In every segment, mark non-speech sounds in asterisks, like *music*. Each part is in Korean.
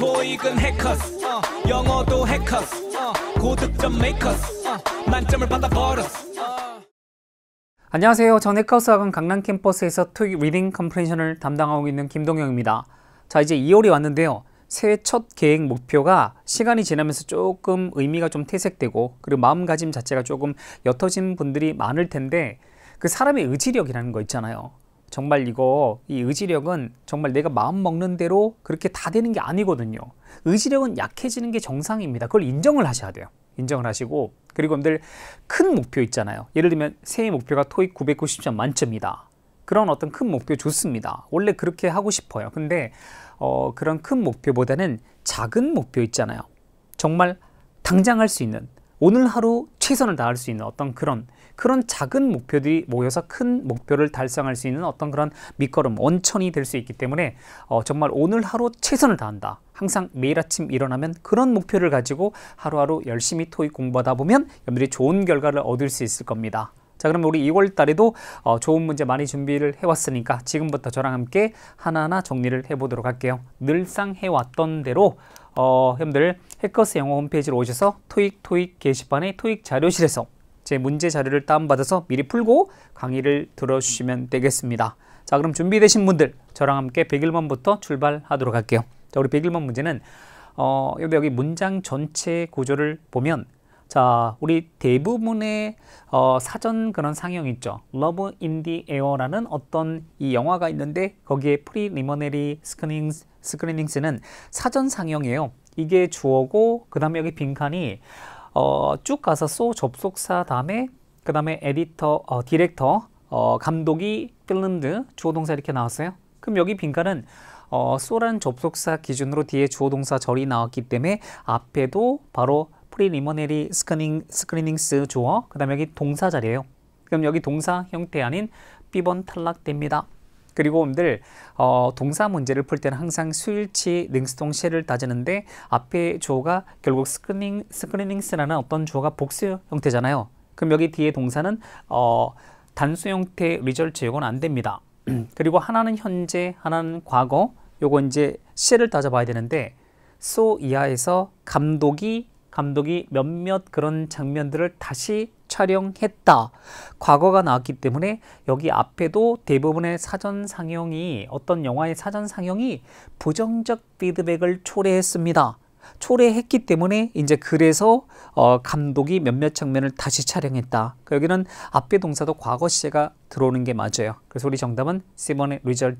토익은 해커스 어, 영어도 해커스 어, 고득점 메이커스 어, 만점을 받아버렸어 안녕하세요. 전 해커스 학원 강남 캠퍼스에서 토익 리딩 컴프레션을 담당하고 있는 김동영입니다. 자 이제 2월이 왔는데요. 새해 첫 계획 목표가 시간이 지나면서 조금 의미가 좀 퇴색되고 그리고 마음가짐 자체가 조금 옅어진 분들이 많을 텐데 그 사람의 의지력이라는 거 있잖아요. 정말 이거 이 의지력은 정말 내가 마음 먹는 대로 그렇게 다 되는 게 아니거든요. 의지력은 약해지는 게 정상입니다. 그걸 인정을 하셔야 돼요. 인정을 하시고 그리고 여러분들 큰 목표 있잖아요. 예를 들면 새해 목표가 토익 990점 만점이다. 그런 어떤 큰 목표 좋습니다. 원래 그렇게 하고 싶어요. 근데 어, 그런 큰 목표보다는 작은 목표 있잖아요. 정말 당장 할 수 있는 오늘 하루 최선을 다할 수 있는 어떤 그런 그런 작은 목표들이 모여서 큰 목표를 달성할 수 있는 어떤 그런 밑거름, 원천이 될 수 있기 때문에 어, 정말 오늘 하루 최선을 다한다. 항상 매일 아침 일어나면 그런 목표를 가지고 하루하루 열심히 토익 공부하다 보면 여러분들이 좋은 결과를 얻을 수 있을 겁니다. 자 그럼 우리 2월 달에도 어, 좋은 문제 많이 준비를 해왔으니까 지금부터 저랑 함께 하나하나 정리를 해보도록 할게요. 늘상 해왔던 대로 어, 여러분들 해커스 영어 홈페이지로 오셔서 토익 토익 게시판에 토익 자료실에서 제 문제 자료를 다운받아서 미리 풀고 강의를 들어주시면 되겠습니다. 자 그럼 준비되신 분들 저랑 함께 101번부터 출발하도록 할게요. 자 우리 101번 문제는 어, 여기, 여기 문장 전체 구조를 보면 자 우리 대부분의 어, 사전 그런 상영 있죠. Love in the Air라는 어떤 이 영화가 있는데 거기에 프리리머네리 스크닝스, 스크리닝스는 사전 상영이에요. 이게 주어고 그 다음에 여기 빈칸이 어, 쭉 가서 소 접속사 다음에 그 다음에 에디터, 어, 디렉터, 어, 감독이 필름드 주어동사 이렇게 나왔어요. 그럼 여기 빈칸은 어, 소란 접속사 기준으로 뒤에 주어동사 절이 나왔기 때문에 앞에도 바로 프리리머네리 스크닝, 스크리닝스 주어 그 다음에 여기 동사 자리예요. 그럼 여기 동사 형태 아닌 B번 탈락됩니다. 그리고 오늘 어, 동사 문제를 풀 때는 항상 수일치 능수동시를 따지는데 앞에 조가 결국 스크리닝, 스크리닝스라는 어떤 조가 복수 형태잖아요. 그럼 여기 뒤에 동사는 어, 단수 형태 리절트 요건 안 됩니다. *clears throat* 그리고 하나는 현재, 하나는 과거, 요거 이제 시를 따져봐야 되는데 소 이하에서 감독이 감독이 몇몇 그런 장면들을 다시 촬영했다. 과거가 나왔기 때문에 여기 앞에도 대부분의 사전 상영이 어떤 영화의 사전 상영이 부정적 피드백을 초래했습니다. 초래했기 때문에 이제 그래서 어, 감독이 몇몇 장면을 다시 촬영했다. 그러니까 여기는 앞에 동사도 과거 시제가 들어오는 게 맞아요. 그래서 우리 정답은 C번의 리 e s u l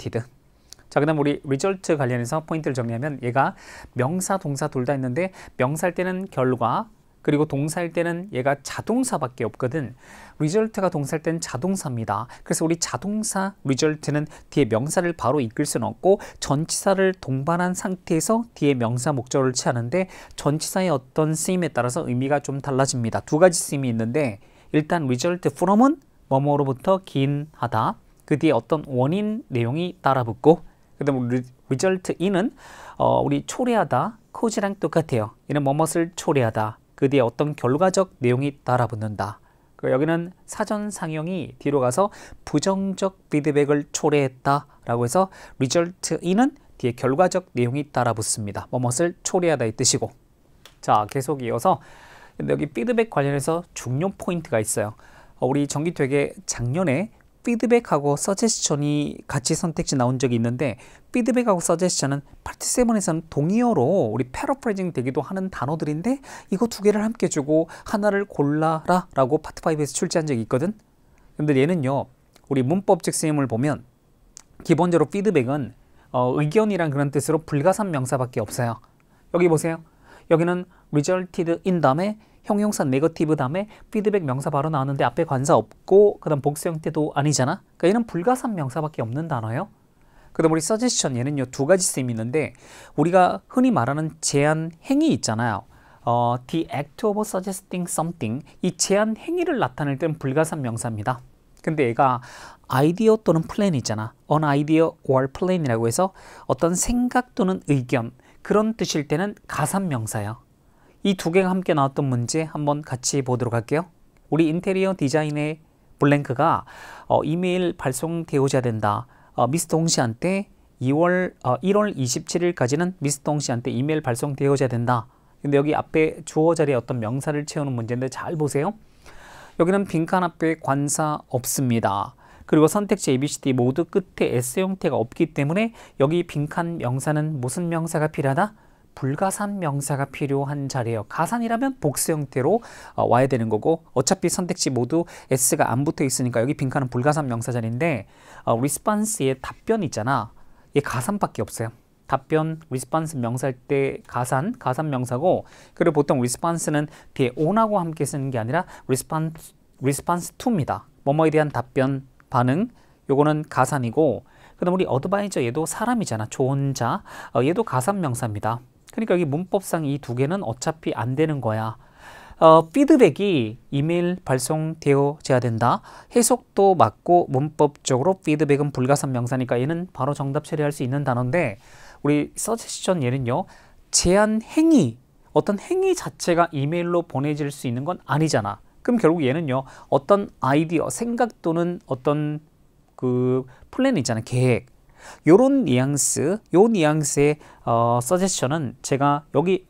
자, 그 다음 우리 리 e s u l 관련해서 포인트를 정리하면 얘가 명사, 동사 둘 다 있는데 명사할 때는 결과, 그리고 동사일 때는 얘가 자동사밖에 없거든. 리절트가 동사일 때는 자동사입니다. 그래서 우리 자동사 리절트는 뒤에 명사를 바로 이끌 수는 없고 전치사를 동반한 상태에서 뒤에 명사 목적을 취하는데 전치사의 어떤 쓰임에 따라서 의미가 좀 달라집니다. 두 가지 쓰임이 있는데 일단 리절트 from은 뭐뭐로부터 긴 하다. 그 뒤에 어떤 원인 내용이 따라붙고 그 다음에 result in은 어, 우리 초래하다, 코 a 랑 똑같아요. 얘는 뭐뭇를 초래하다. 그 뒤에 어떤 결과적 내용이 따라붙는다. 그 여기는 사전 상영이 뒤로 가서 부정적 피드백을 초래했다라고 해서 result in은 뒤에 결과적 내용이 따라붙습니다. 뭐뭇을 초래하다 이 뜻이고 자 계속 이어서 여기 피드백 관련해서 중요 포인트가 있어요. 어, 우리 전기되게 작년에 피드백하고 서제스션이 같이 선택지 나온 적이 있는데 피드백하고 서제스션은 파트 7에서는 동의어로 우리 패러프레징 되기도 하는 단어들인데 이거 두 개를 함께 주고 하나를 골라라 라고 파트 5에서 출제한 적이 있거든 근데 얘는요 우리 문법책 쓰임을 보면 기본적으로 피드백은 어, 의견이란 그런 뜻으로 불가산 명사밖에 없어요 여기 보세요 여기는 resulted in 다음에 형용사 네거티브 다음에 피드백 명사 바로 나왔는데 앞에 관사 없고 그다음 복수 형태도 아니잖아. 그러니까 얘는 불가산 명사밖에 없는 단어예요. 그다음 우리 서지션 얘는요 두 가지 쓰임 있는데 우리가 흔히 말하는 제한 행위 있잖아요. 어, the act of suggesting something 이 제한 행위를 나타낼 때는 불가산 명사입니다. 근데 얘가 아이디어 또는 플랜 있잖아. an idea or plan이라고 해서 어떤 생각 또는 의견 그런 뜻일 때는 가산 명사예요. 이두 개가 함께 나왔던 문제 한번 같이 보도록 할게요. 우리 인테리어 디자인의 블랭크가 어, 이메일 발송되어야 된다. 어, 미스터 홍 씨한테 2월 어, 1월 27일까지는 미스터 홍 씨한테 이메일 발송되어야 된다. 근데 여기 앞에 주어 자리에 어떤 명사를 채우는 문제인데 잘 보세요. 여기는 빈칸 앞에 관사 없습니다. 그리고 선택지 ABCD 모두 끝에 S 형태가 없기 때문에 여기 빈칸 명사는 무슨 명사가 필요하다? 불가산 명사가 필요한 자리예요. 가산이라면 복수 형태로 어, 와야 되는 거고 어차피 선택지 모두 s가 안 붙어 있으니까 여기 빈칸은 불가산 명사 자리인데 어, response의 답변 있잖아. 얘 가산밖에 없어요. 답변, response 명사할때 가산, 가산 명사고 그리고 보통 response는 뒤에 on하고 함께 쓰는 게 아니라 response, response to입니다. 뭐뭐에 대한 답변, 반응 요거는 가산이고 그 다음 우리 어드바이저 얘도 사람이잖아. 조언자. 어, 얘도 가산 명사입니다. 그러니까 이 문법상 이 두 개는 어차피 안 되는 거야. 어, 피드백이 이메일 발송되어져야 된다. 해석도 맞고 문법적으로 피드백은 불가산 명사니까 얘는 바로 정답 처리할 수 있는 단어인데 우리 서제시전 얘는요. 제한 행위, 어떤 행위 자체가 이메일로 보내질 수 있는 건 아니잖아. 그럼 결국 얘는요. 어떤 아이디어, 생각 또는 어떤 그 플랜 있잖아. 계획. 요런 뉘앙스, 요 뉘앙스의 어, 서제션은 제가 여기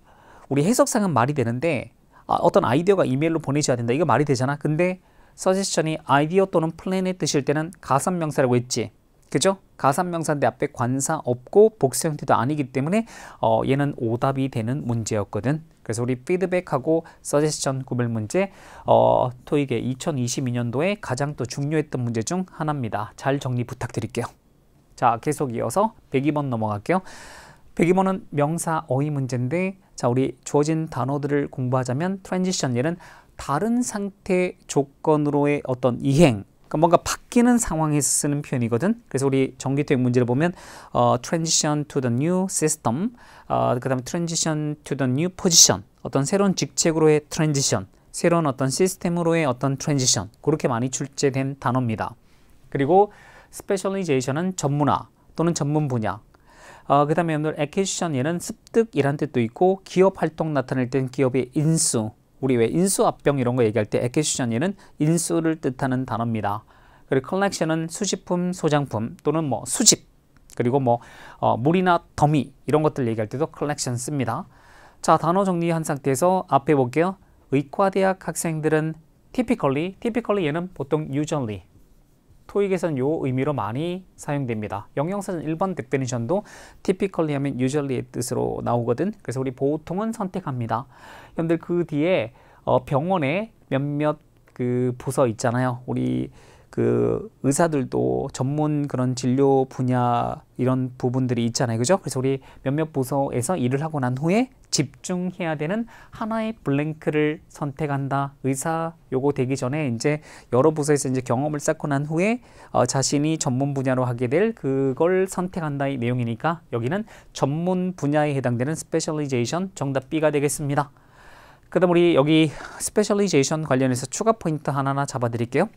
우리 해석상은 말이 되는데 아, 어떤 아이디어가 이메일로 보내줘야 된다. 이거 말이 되잖아. 근데 서제션이 아이디어 또는 플랜에 뜨실 때는 가산명사라고 했지. 그죠? 가산명사인데 앞에 관사 없고 복수 형태도 아니기 때문에 어, 얘는 오답이 되는 문제였거든. 그래서 우리 피드백하고 서제션 구별 문제 어, 토익의 2022년도에 가장 또 중요했던 문제 중 하나입니다. 잘 정리 부탁드릴게요. 자, 계속 이어서 102번 넘어갈게요. 102번은 명사 어휘 문제인데 자, 우리 주어진 단어들을 공부하자면 트랜지션 얘는 다른 상태 조건으로의 어떤 이행 그러니까 뭔가 바뀌는 상황에서 쓰는 표현이거든. 그래서 우리 전기토익 문제를 보면 어, transition to the new system, 어, 그 다음에 transition to the new position, 어떤 새로운 직책으로의 transition, 새로운 어떤 시스템으로의 어떤 transition 그렇게 많이 출제된 단어입니다. 그리고 스페셜리제이션은 전문화 또는 전문 분야. 어, 그 다음에 여러분들 a c q u 얘는 습득이란 뜻도 있고 기업 활동 나타낼 땐 기업의 인수 우리 왜 인수 합병 이런 거 얘기할 때 a c q 션 i 얘는 인수를 뜻하는 단어입니다. 그리고 컬렉션은 수집품, 소장품 또는 뭐 수집 그리고 뭐 어, 물이나 더미 이런 것들 얘기할 때도 컬렉션 씁니다. 자 단어 정리한 상태에서 앞에 볼게요. 의과대학 학생들은 typically, typically 얘는 보통 usually 토익에서는 요 의미로 많이 사용됩니다. 영영사전 1번 d e 니션도 typically 하면 usually의 뜻으로 나오거든. 그래서 우리 보통은 선택합니다. 그런데 그 뒤에 어, 병원에 몇몇 그 부서 있잖아요. 우리 그 의사들도 전문 그런 진료 분야 이런 부분들이 있잖아요. 그죠? 그래서 우리 몇몇 부서에서 일을 하고 난 후에 집중해야 되는 하나의 블랭크를 선택한다. 의사 요거 되기 전에 이제 여러 부서에서 이제 경험을 쌓고 난 후에 어, 자신이 전문 분야로 하게 될 그걸 선택한다 이 내용이니까 여기는 전문 분야에 해당되는 스페셜리제이션 정답 B가 되겠습니다. 그 다음 우리 여기 스페셜리제이션 관련해서 추가 포인트 하나하나 잡아드릴게요.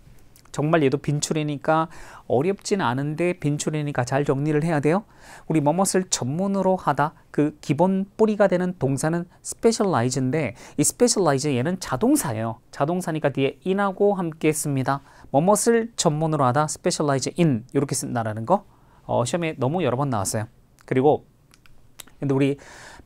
정말 얘도 빈출이니까 어렵진 않은데 빈출이니까 잘 정리를 해야 돼요. 우리 머뭇을 전문으로 하다 그 기본 뿌리가 되는 동사는 specialize인데 이 specialize 얘는 자동사예요. 자동사니까 뒤에 in하고 함께 씁니다. 머뭇을 전문으로 하다 specialize in 이렇게 쓴다라는 거 어, 시험에 너무 여러 번 나왔어요. 그리고 근데 우리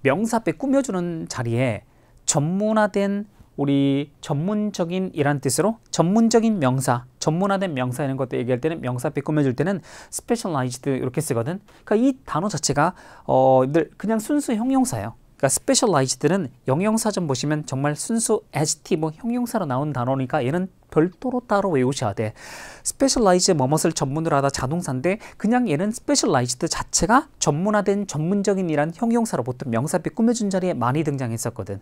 명사 앞에 꾸며주는 자리에 전문화된 우리 전문적인 이란 뜻으로 전문적인 명사, 전문화된 명사 이런 것도 얘기할 때는 명사 앞에 꾸며줄 때는 specialized 이렇게 쓰거든. 그러니까 이 단어 자체가 어, 늘 그냥 순수 형용사예요. 그러니까 specialized는 영영사전 보시면 정말 순수 adjective 뭐 형용사로 나온 단어니까 얘는 별도로 따로 외우셔야 돼. specialized 뭐뭇을 전문으로 하다 자동사인데 그냥 얘는 specialized 자체가 전문화된 전문적인 이란 형용사로 보통 명사 앞에 꾸며준 자리에 많이 등장했었거든.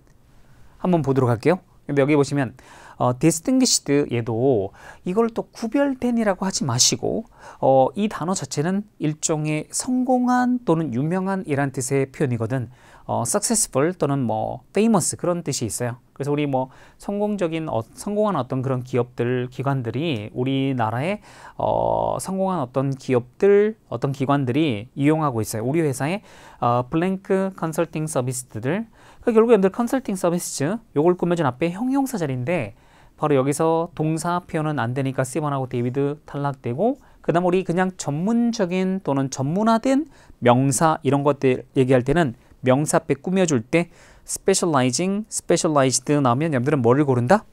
한번 보도록 할게요. 근데 여기 보시면 어, distinguished 얘도 이걸 또 구별된이라고 하지 마시고 어, 이 단어 자체는 일종의 성공한 또는 유명한 이란 뜻의 표현이거든 어, successful 또는 뭐 famous 그런 뜻이 있어요 그래서 우리 뭐 성공적인 어, 성공한 어떤 그런 기업들 기관들이 우리나라의 어, 성공한 어떤 기업들 어떤 기관들이 이용하고 있어요 우리 회사의 어, 블랭크 컨설팅 서비스들 그러니까 결국 여러분들 컨설팅 서비스 요걸 꾸며준 앞에 형용사 자리인데 바로 여기서 동사 표현은 안 되니까 스티하고 데이비드 탈락되고 그 다음 우리 그냥 전문적인 또는 전문화된 명사 이런 것들 얘기할 때는 명사 앞에 꾸며줄 때 specializing, specialized 나오면 여러분들은 뭐를 고른다?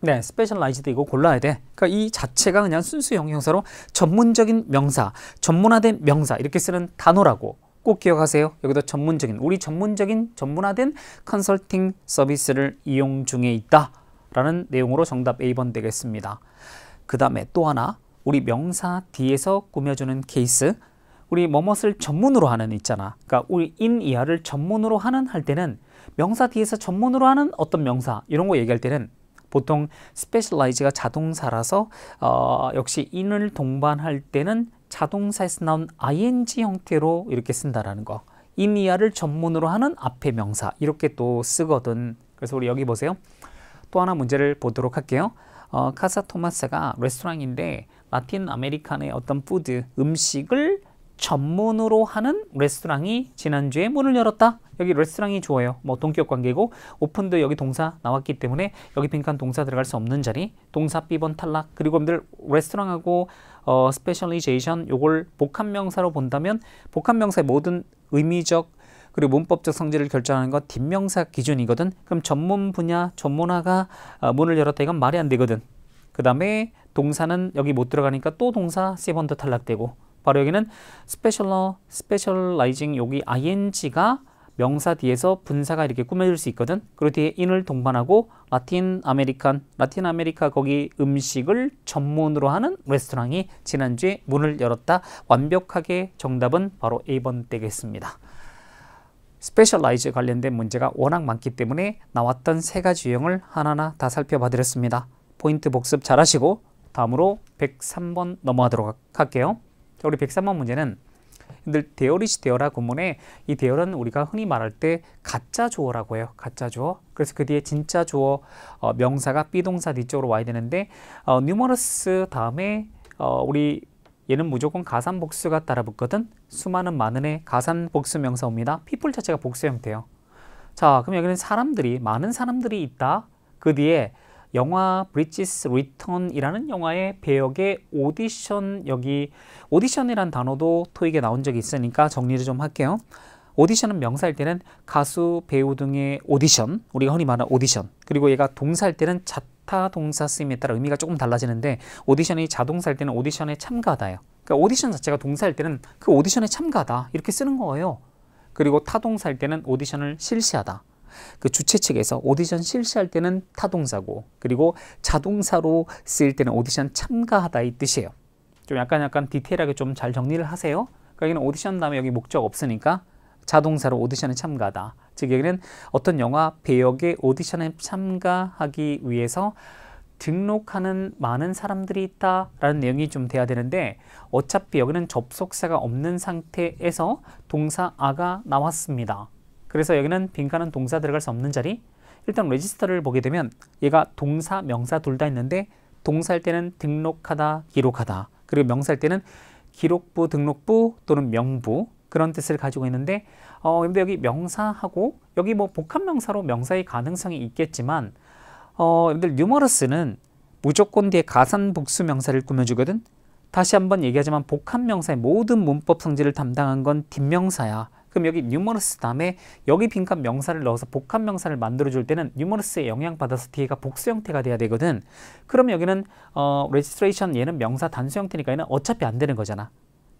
네, specialized 이거 골라야 돼. 그러니까 이 자체가 그냥 순수 형용사로 전문적인 명사, 전문화된 명사 이렇게 쓰는 단어라고 꼭 기억하세요. 여기도 전문적인, 우리 전문적인 전문화된 컨설팅 서비스를 이용 중에 있다. 라는 내용으로 정답 1번 되겠습니다. 그 다음에 또 하나, 우리 명사 뒤에서 꾸며주는 케이스. 우리 뭐뭇을 전문으로 하는 있잖아. 그러니까 우리 인 이하를 전문으로 하는 할 때는 명사 뒤에서 전문으로 하는 어떤 명사 이런 거 얘기할 때는 보통 스페셜라이즈가 자동사라서 어, 역시 인을 동반할 때는 자동사에서 나온 ing 형태로 이렇게 쓴다라는 거. 이니아를 전문으로 하는 앞에 명사 이렇게 또 쓰거든. 그래서 우리 여기 보세요. 또 하나 문제를 보도록 할게요. 어, 카사 토마스가 레스토랑인데 라틴 아메리칸의 어떤 푸드, 음식을 전문으로 하는 레스토랑이 지난주에 문을 열었다. 여기 레스토랑이 좋아요. 뭐 동격 관계고 오픈도 여기 동사 나왔기 때문에 여기 빈칸 동사 들어갈 수 없는 자리 동사 B번 탈락 그리고 여러분들 레스토랑하고 어, 스페셜리제이션 요걸 복합명사로 본다면 복합명사의 모든 의미적 그리고 문법적 성질을 결정하는 건 뒷명사 기준이거든. 그럼 전문 분야, 전문화가 어, 문을 열었다 이건 말이 안 되거든. 그 다음에 동사는 여기 못 들어가니까 또 동사 C번도 탈락되고 바로 여기는 스페셜러, 스페셜라이징 여기 ing가 명사 뒤에서 분사가 이렇게 꾸며질 수 있거든. 그리고 뒤에 인을 동반하고 라틴 아메리칸, 라틴 아메리카 거기 음식을 전문으로 하는 레스토랑이 지난주에 문을 열었다. 완벽하게 정답은 바로 1번 되겠습니다. 스페셜라이즈 관련된 문제가 워낙 많기 때문에 나왔던 세 가지 유형을 하나하나 다 살펴봐 드렸습니다. 포인트 복습 잘하시고 다음으로 103번 넘어가도록 할게요. 자, 우리 103번 문제는 근데 대열이시 대열라 구문에 이 대열은 우리가 흔히 말할 때 가짜 조어라고 해요. 가짜 조어. 그래서 그 뒤에 진짜 조어 어, 명사가 비동사 뒤쪽으로 와야 되는데 어, numerous 다음에 어, 우리 얘는 무조건 가산복수가 따라붙거든. 수많은 많은의 가산복수 명사입니다. people 자체가 복수 형태예요. 자, 그럼 여기는 사람들이 많은 사람들이 있다. 그 뒤에 영화 브릿지스 리턴이라는 영화의 배역의 오디션 여기 오디션이란 단어도 토익에 나온 적이 있으니까 정리를 좀 할게요. 오디션은 명사일 때는 가수, 배우 등의 오디션, 우리가 흔히 말하는 오디션. 그리고 얘가 동사일 때는 자타 동사 쓰임에 따라 의미가 조금 달라지는데 오디션이 자동사일 때는 오디션에 참가하다예요. 그러니까 오디션 자체가 동사일 때는 그 오디션에 참가하다 이렇게 쓰는 거예요. 그리고 타동사일 때는 오디션을 실시하다. 그 주최 측에서 오디션 실시할 때는 타동사고 그리고 자동사로 쓰일 때는 오디션 참가하다 이 뜻이에요. 좀 약간 약간 디테일하게 좀 잘 정리를 하세요. 그러니까 여기는 오디션 다음에 여기 목적 없으니까 자동사로 오디션에 참가하다. 즉 여기는 어떤 영화 배역의 오디션에 참가하기 위해서 등록하는 많은 사람들이 있다라는 내용이 좀 돼야 되는데 어차피 여기는 접속사가 없는 상태에서 동사 아가 나왔습니다. 그래서 여기는 빈칸은 동사 들어갈 수 없는 자리. 일단 레지스터를 보게 되면 얘가 동사, 명사 둘 다 있는데 동사할 때는 등록하다, 기록하다. 그리고 명사할 때는 기록부, 등록부 또는 명부 그런 뜻을 가지고 있는데 어, 근데 여기 명사하고 여기 뭐 복합명사로 명사의 가능성이 있겠지만 어, 여러분들 n u m e 는 무조건 뒤에 가산 복수 명사를 꾸며주거든. 다시 한번 얘기하지만 복합명사의 모든 문법 성질을 담당한 건 뒷명사야. 그럼 여기 numerous 다음에 여기 빈칸 명사를 넣어서 복합 명사를 만들어줄 때는 numerous에 영향받아서 뒤에가 복수 형태가 돼야 되거든. 그럼 여기는 어, registration 얘는 명사 단수 형태니까 얘는 어차피 안 되는 거잖아.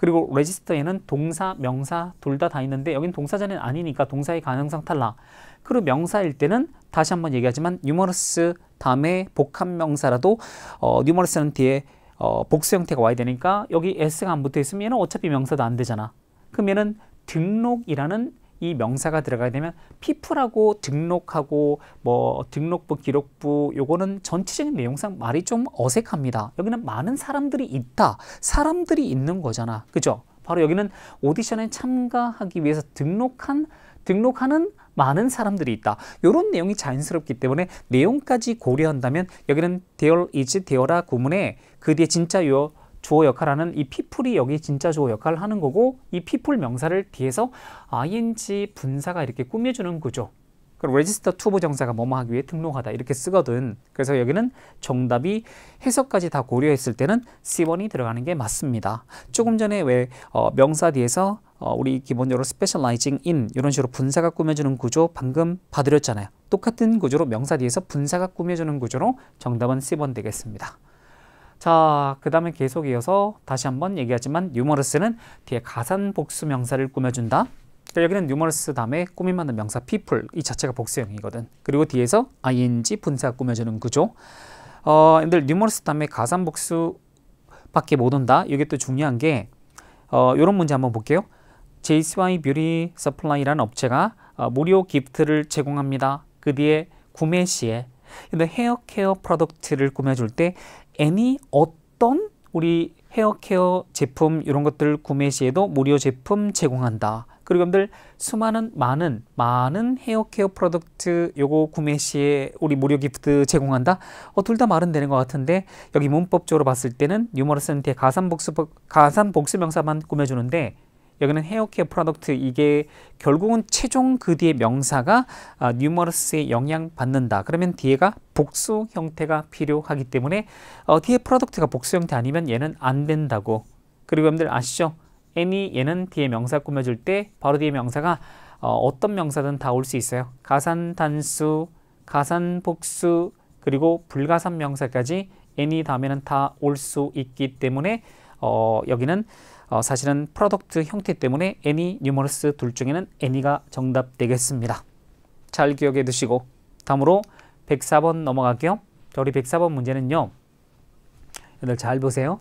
그리고 레지스터에는 동사, 명사 둘 다 다 있는데 여긴 동사자는 아니니까 동사의 가능성 탈락. 그리고 명사일 때는 다시 한번 얘기하지만 numerous 다음에 복합 명사라도 어, numerous는 뒤에 어, 복수 형태가 와야 되니까 여기 s가 안 붙어 있으면 얘는 어차피 명사도 안 되잖아. 그러면은 등록이라는 이 명사가 들어가게 되면 피플하고 등록하고 뭐 등록부 기록부 요거는 전체적인 내용상 말이 좀 어색합니다. 여기는 많은 사람들이 있다. 사람들이 있는 거잖아. 그죠? 바로 여기는 오디션에 참가하기 위해서 등록한 등록하는 많은 사람들이 있다. 이런 내용이 자연스럽기 때문에 내용까지 고려한다면 여기는 there is 구문에 그 뒤에 진짜 요 주어 역할하는 이 people이 여기 진짜 주어 역할을 하는 거고 이 people 명사를 뒤에서 ing 분사가 이렇게 꾸며주는 구조 그럼 register to 부정사가 뭐뭐 하기 위해 등록하다 이렇게 쓰거든 그래서 여기는 정답이 해석까지 다 고려했을 때는 C1이 들어가는 게 맞습니다 조금 전에 왜 어, 명사 뒤에서 어, 우리 기본적으로 specializing in 이런 식으로 분사가 꾸며주는 구조 방금 봐드렸잖아요 똑같은 구조로 명사 뒤에서 분사가 꾸며주는 구조로 정답은 C 1 되겠습니다 자, 그 다음에 계속 이어서 다시 한번 얘기하지만 유머러스는 뒤에 가산 복수 명사를 꾸며준다. 자, 그러니까 여기는 numerous 다음에 꾸밈 맞는 명사 people 이 자체가 복수형이거든. 그리고 뒤에서 ing 분사 꾸며주는 구조. 어, 근데 numerous 다음에 가산 복수밖에 못 온다. 이게 또 중요한 게 어, 요런 문제 한번 볼게요. j s y Beauty s u p p l y 라는 업체가 어, 무료 기프트를 제공합니다. 그 뒤에 구매 시에 근데 헤어 케어 프로덕트를 꾸며줄 때 애니 어떤 우리 헤어 케어 제품 이런 것들 구매 시에도 무료 제품 제공한다. 그리고 여러분들 수많은 많은 많은 헤어 케어 프로덕트 요거 구매 시에 우리 무료 기프트 제공한다. 어, 둘다 말은 되는 것 같은데 여기 문법적으로 봤을 때는 유머러스한테 가산 복수 가산 복수 명사만 꾸며주는데 여기는 헤어케어 프로덕트 이게 결국은 최종 그 뒤에 명사가 아, 뉴머러스에 영향받는다. 그러면 뒤에가 복수 형태가 필요하기 때문에 어, 뒤에 프로덕트가 복수 형태 아니면 얘는 안 된다고. 그리고 여러분들 아시죠? any 얘는 뒤에 명사 꾸며줄 때 바로 뒤에 명사가 어, 어떤 명사든 다 올 수 있어요. 가산 단수, 가산 복수, 그리고 불가산 명사까지 any 다음에는 다 올 수 있기 때문에 어, 여기는 어, 사실은 프로덕트 형태 때문에 any, numerous 둘 중에는 any가 정답 되겠습니다. 잘 기억해 두시고 다음으로 104번 넘어갈게요. 우리 104번 문제는요. 여러분들 잘 보세요.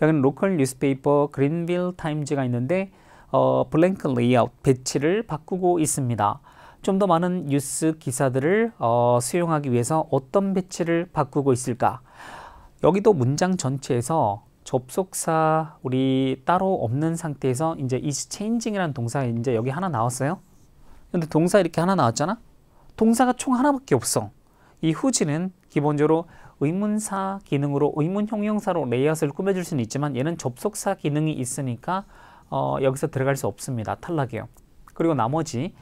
여기는 로컬 뉴스페이퍼 그린빌 타임즈가 있는데 어, 블랭크 레이아웃 배치를 바꾸고 있습니다. 좀 더 많은 뉴스 기사들을 어, 수용하기 위해서 어떤 배치를 바꾸고 있을까? 여기도 문장 전체에서 접속사 우리 따로 없는 상태에서 이제 is changing이라는 동사가 이제 여기 하나 나왔어요. 근데 동사 이렇게 하나 나왔잖아. 동사가 총 하나밖에 없어. 이 후지는 기본적으로 의문사 기능으로 의문 형용사로 레이아웃을 꾸며줄 수는 있지만 얘는 접속사 기능이 있으니까 어, 여기서 들어갈 수 없습니다. 탈락이요 그리고 나머지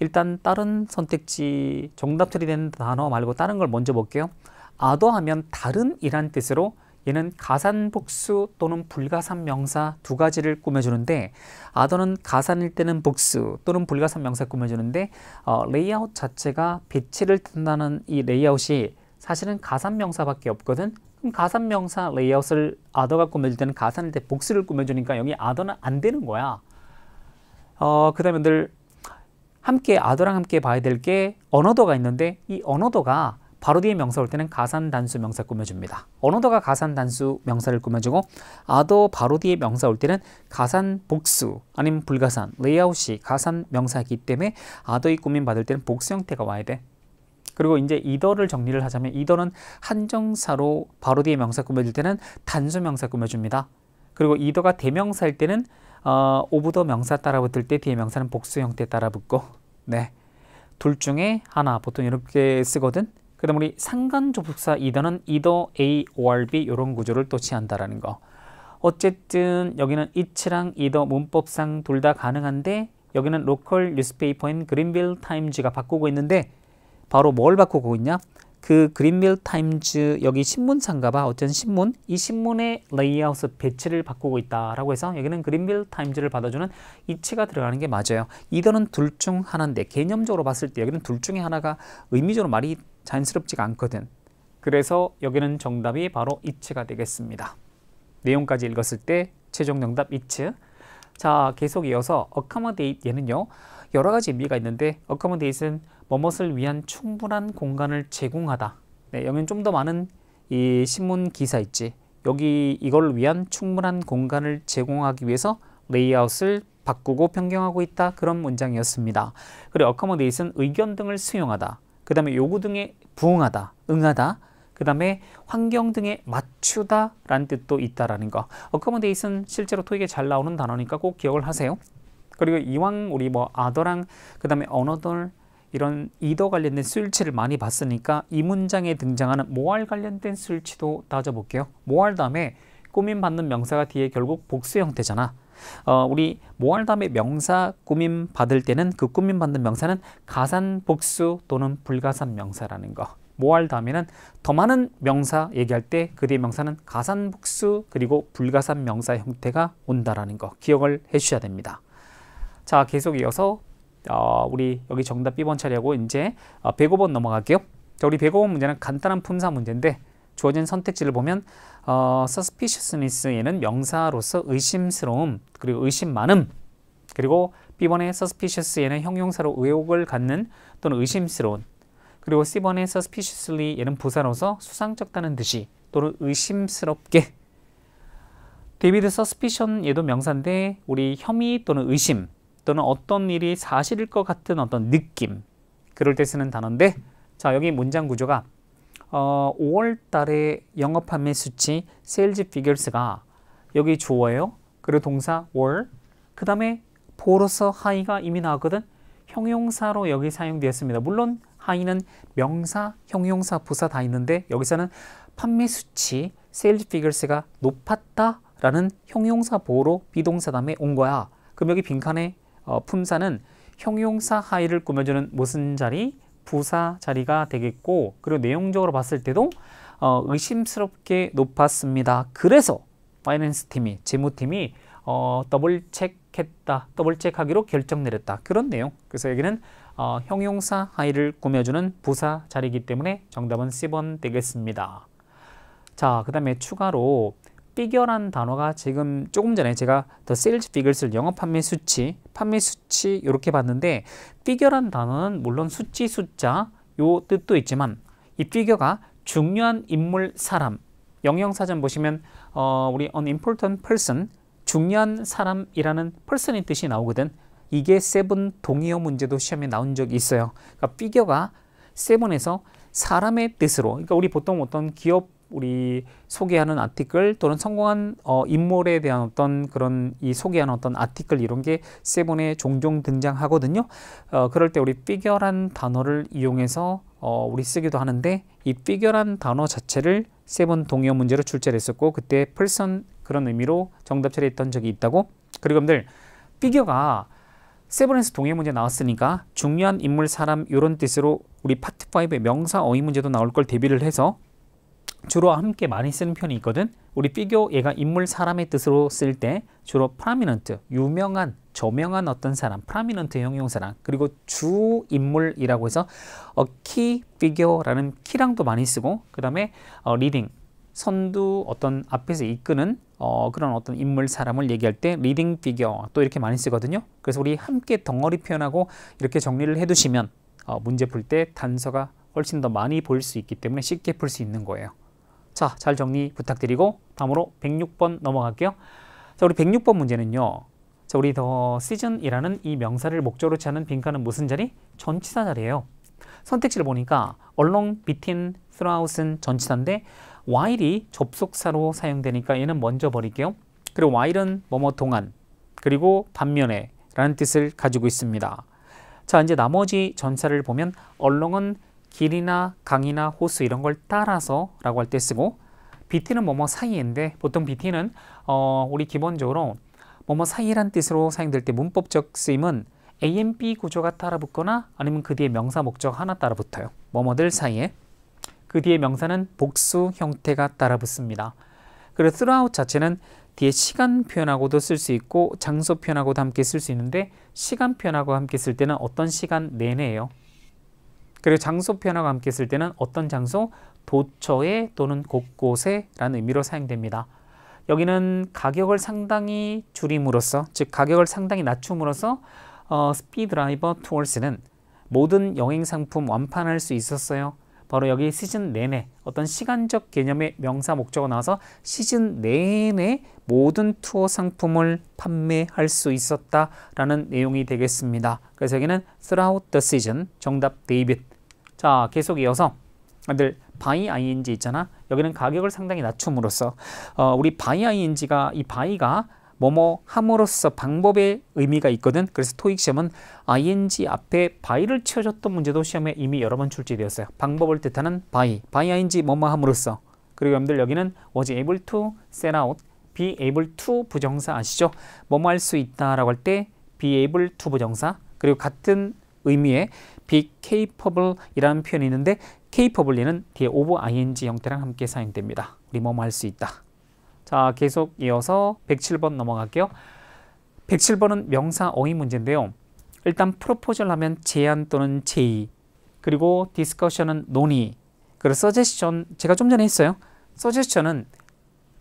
일단 다른 선택지 정답 처리된 단어 말고 다른 걸 먼저 볼게요. 아더 하면 다른 이란 뜻으로 얘는 가산복수 또는 불가산 명사 두 가지를 꾸며주는데 아더는 가산일 때는 복수 또는 불가산 명사 꾸며주는데 어, 레이아웃 자체가 배치를 뜬다는 이 레이아웃이 사실은 가산 명사밖에 없거든 그럼 가산 명사 레이아웃을 아더가 꾸며줄 때는 가산일 때 복수를 꾸며주니까 여기 아더는 안 되는 거야 어, 그 다음에 늘 함께 아더랑 함께 봐야 될 게 언어도가 있는데 이 언어도가 바로 뒤에 명사 올 때는 가산단수 명사 꾸며줍니다. 어노더가 가산단수 명사를 꾸며주고 아더 바로 뒤에 명사 올 때는 가산 복수 아니면 불가산 레이아웃이 가산 명사이기 때문에 아더이 꾸민 받을 때는 복수 형태가 와야 돼. 그리고 이제 이더를 정리를 하자면 이더는 한정사로 바로 뒤에 명사 꾸며줄 때는 단수 명사 꾸며줍니다. 그리고 이더가 대명사일 때는 어, 오브더 명사 따라 붙을 때 뒤에 명사는 복수 형태 따라 붙고 네. 둘 중에 하나 보통 이렇게 쓰거든. 그 다음 우리 상간접속사 이더는 이더 A, ORB 이런 구조를 또 취한다라는 거. 어쨌든 여기는 이치랑 이더 문법상 둘 다 가능한데 여기는 로컬 뉴스페이퍼인 그린빌 타임즈가 바꾸고 있는데 바로 뭘 바꾸고 있냐? 그 그린빌 타임즈 여기 신문상가 봐. 어쨌든 신문. 이 신문의 레이아웃 배치를 바꾸고 있다라고 해서 여기는 그린빌 타임즈를 받아주는 이치가 들어가는 게 맞아요. 이더는 둘 중 하나인데 개념적으로 봤을 때 여기는 둘 중에 하나가 의미적으로 말이 자연스럽지가 않거든. 그래서 여기는 정답이 바로 이츠가 되겠습니다. 내용까지 읽었을 때 최종 정답 이츠. 자, 계속 이어서 accommodate 얘는요. 여러 가지 의미가 있는데 accommodate은 무엇을 위한 충분한 공간을 제공하다. 네, 여기는 좀 더 많은 이 신문 기사 있지. 여기 이걸 위한 충분한 공간을 제공하기 위해서 레이아웃을 바꾸고 변경하고 있다. 그런 문장이었습니다. 그리고 accommodate은 의견 등을 수용하다. 그 다음에 요구 등에 부응하다, 응하다, 그 다음에 환경 등에 맞추다 라는 뜻도 있다라는 거. 어커머데이슨 실제로 토익에 잘 나오는 단어니까 꼭 기억을 하세요. 그리고 이왕 우리 뭐 아더랑 그 다음에 언어들 이런 이더 관련된 술치를 많이 봤으니까 이 문장에 등장하는 모알 관련된 술치도 따져볼게요. 모알 다음에 꾸민 받는 명사가 뒤에 결국 복수 형태잖아. 어, 우리 모알담의 명사 꾸밈 받을 때는 그 꾸밈 받는 명사는 가산 복수 또는 불가산 명사라는 거. 모알 다음에는 더 많은 명사 얘기할 때그 뒤에 명사는 가산복수 그리고 불가산 명사 형태가 온다라는 거 기억을 해주셔야 됩니다. 자 계속 이어서 어, 우리 여기 정답 B번 처리하고 이제 105번 어, 넘어갈게요. 자 우리 105번 문제는 간단한 품사 문제인데 주어진 선택지를 보면 어, suspiciousness에는 명사로서 의심스러움 그리고 의심 많음 그리고 B번의 suspicious에는 형용사로 의혹을 갖는 또는 의심스러운 그리고 C번의 suspiciously 얘는 부사로서 수상쩍다는 듯이 또는 의심스럽게 데비드 서스피션 얘도 명사인데 우리 혐의 또는 의심 또는 어떤 일이 사실일 것 같은 어떤 느낌 그럴 때 쓰는 단어인데 자 여기 문장 구조가 어, 5월 달에 영업 판매 수치 세일즈 피겨스가 여기 주어예요. 그리고 동사 월. 그 다음에 보로서 하이가 이미 나왔거든. 형용사로 여기 사용되었습니다. 물론 하이는 명사, 형용사, 부사 다 있는데 여기서는 판매 수치 세일즈 피겨스가 높았다 라는 형용사 보로 비동사 다음에 온 거야. 그럼 여기 빈칸에 어, 품사는 형용사 하이를 꾸며주는 무슨 자리? 부사 자리가 되겠고 그리고 내용적으로 봤을 때도 어, 의심스럽게 높았습니다. 그래서 파이낸스 팀이 재무팀이 어, 더블 체크했다. 더블 체크하기로 결정 내렸다. 그런 내용. 그래서 여기는 어, 형용사 하이를 꾸며주는 부사 자리이기 때문에 정답은 C번 되겠습니다. 자, 그 다음에 추가로 피겨란 단어가 지금 조금 전에 제가 더 세일즈 피글스 영어 판매 수치, 판매 수치 이렇게 봤는데 피겨란 단어는 물론 수치 숫자 요 뜻도 있지만 이 피겨가 중요한 인물 사람 영영사전 보시면 어, 우리 an important person 중요한 사람이라는 person의 뜻이 나오거든 이게 세븐 동의어 문제도 시험에 나온 적이 있어요 그러니까 피겨가 세븐에서 사람의 뜻으로 그러니까 우리 보통 어떤 기업 우리 소개하는 아티클 또는 성공한 어, 인물에 대한 어떤 그런 이 소개하는 어떤 아티클 이런 게 세븐에 종종 등장하거든요. 어, 그럴 때 우리 피겨란 단어를 이용해서 어, 우리 쓰기도 하는데 이 피겨란 단어 자체를 세븐 동의어 문제로 출제를 했었고 그때 person 그런 의미로 정답 처리했던 적이 있다고 그리고 여러분들 피겨가 세븐에서 동의어 문제 나왔으니까 중요한 인물 사람 이런 뜻으로 우리 파트 5의 명사 어휘 문제도 나올 걸 대비를 해서 주로 함께 많이 쓰는 편이 있거든. 우리 비교 얘가 인물 사람의 뜻으로 쓸 때 주로 프라미넌트 유명한 저명한 어떤 사람 프라미넌트 형용사랑 그리고 주 인물이라고 해서 어, 키 피규어라는 키랑도 많이 쓰고 그 다음에 어, 리딩 선두 어떤 앞에서 이끄는 어, 그런 어떤 인물 사람을 얘기할 때 리딩 피규어 또 이렇게 많이 쓰거든요. 그래서 우리 함께 덩어리 표현하고 이렇게 정리를 해두시면 어, 문제 풀 때 단서가 훨씬 더 많이 볼 수 있기 때문에 쉽게 풀 수 있는 거예요. 자, 잘 정리 부탁드리고 다음으로 106번 넘어갈게요. 자, 우리 106번 문제는요. 자, 우리 더 시즌이라는 이 명사를 목적으로 취하는 빈칸은 무슨 자리? 전치사 자리예요. 선택지를 보니까 along, between, throughout은 전치사인데 while이 접속사로 사용되니까 얘는 먼저 버릴게요. 그리고 while은 뭐뭐 동안 그리고 반면에 라는 뜻을 가지고 있습니다. 자 이제 나머지 전사를 보면 along은 길이나 강이나 호수 이런 걸 따라서 라고 할 때 쓰고 BT는 뭐뭐 사이인데 보통 BT는 어, 우리 기본적으로 뭐뭐 사이란 뜻으로 사용될 때 문법적 쓰임은 AMB 구조가 따라붙거나 아니면 그 뒤에 명사 목적 하나 따라붙어요. 뭐뭐들 사이에 그 뒤에 명사는 복수 형태가 따라붙습니다. 그래서 throughout 자체는 뒤에 시간 표현하고도 쓸 수 있고 장소 표현하고도 함께 쓸 수 있는데 시간 표현하고 함께 쓸 때는 어떤 시간 내내예요. 그리고 장소 표현하고 함께 쓸 때는 어떤 장소? 도처에 또는 곳곳에 라는 의미로 사용됩니다. 여기는 가격을 상당히 줄임으로써 즉 가격을 상당히 낮춤으로써 어, 스피드라이버 투어스는 모든 여행 상품 완판할 수 있었어요. 바로 여기 시즌 내내 어떤 시간적 개념의 명사 목적어 나와서 시즌 내내 모든 투어 상품을 판매할 수 있었다라는 내용이 되겠습니다. 그래서 여기는 throughout the season 정답 데이빗 자, 계속 이어서 아들 바이 ing 있잖아. 여기는 가격을 상당히 낮춤으로써 어, 우리 바이 ing가 이 바이가 뭐뭐 함으로써 방법의 의미가 있거든. 그래서 토익 시험은 ing 앞에 바이를 치워줬던 문제도 시험에 이미 여러 번 출제되었어요. 방법을 뜻하는 바이, 바이 ing 뭐뭐 함으로써. 그리고 여러분들 여기는 was able to set out, be able to 부정사 아시죠? 뭐뭐 할 수 있다라고 할 때 be able to 부정사. 그리고 같은 의미의 be capable이라는 표현이 있는데 capable 는 뒤에 of ing 형태랑 함께 사용됩니다. 우리 뭐뭐 할수 있다. 자, 계속 이어서 107번 넘어갈게요. 107번은 명사 어휘 문제인데요. 일단 프로포절 하면 제안 또는 제의 그리고 디스커션은 논의 그리고 서제션 제가 좀 전에 했어요. 서제션은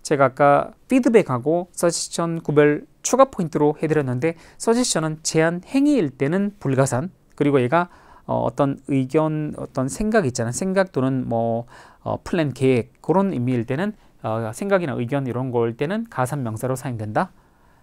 제가 아까 피드백하고 서제션 구별 추가 포인트로 해드렸는데 서제션은 제안 행위일 때는 불가산 그리고 얘가 어, 어떤 의견, 어떤 생각 있잖아요. 생각 또는 뭐 어, 플랜 계획 그런 의미일 때는 어, 생각이나 의견 이런 거일 때는 가산 명사로 사용된다.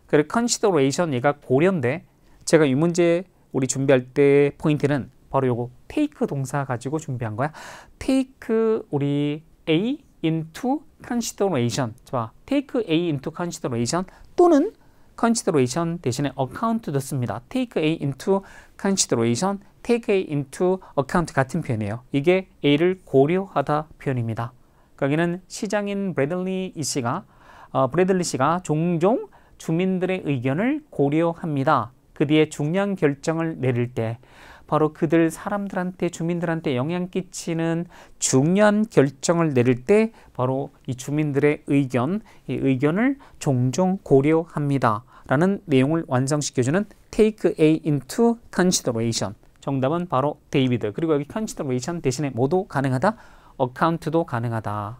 그리고 consideration 얘가 고려인데 제가 이 문제 우리 준비할 때 포인트는 바로 요거 take 동사 가지고 준비한 거야. take 우리 a into consideration. 자, take a into consideration 또는 consideration 대신에 account도 씁니다. take a into consideration, take a into account 같은 표현이에요. 이게 a를 고려하다 표현입니다. 거기는 시장인 브래들리 씨가 어, 브래들리 씨가 종종 주민들의 의견을 고려합니다. 그 뒤에 중요한 결정을 내릴 때 바로 그들 사람들한테 주민들한테 영향 끼치는 중요한 결정을 내릴 때 바로 이 주민들의 의견, 이 의견을 종종 고려합니다. 라는 내용을 완성시켜주는 take A into consideration 정답은 바로 데이비드 그리고 여기 consideration 대신에 모두 가능하다 account도 가능하다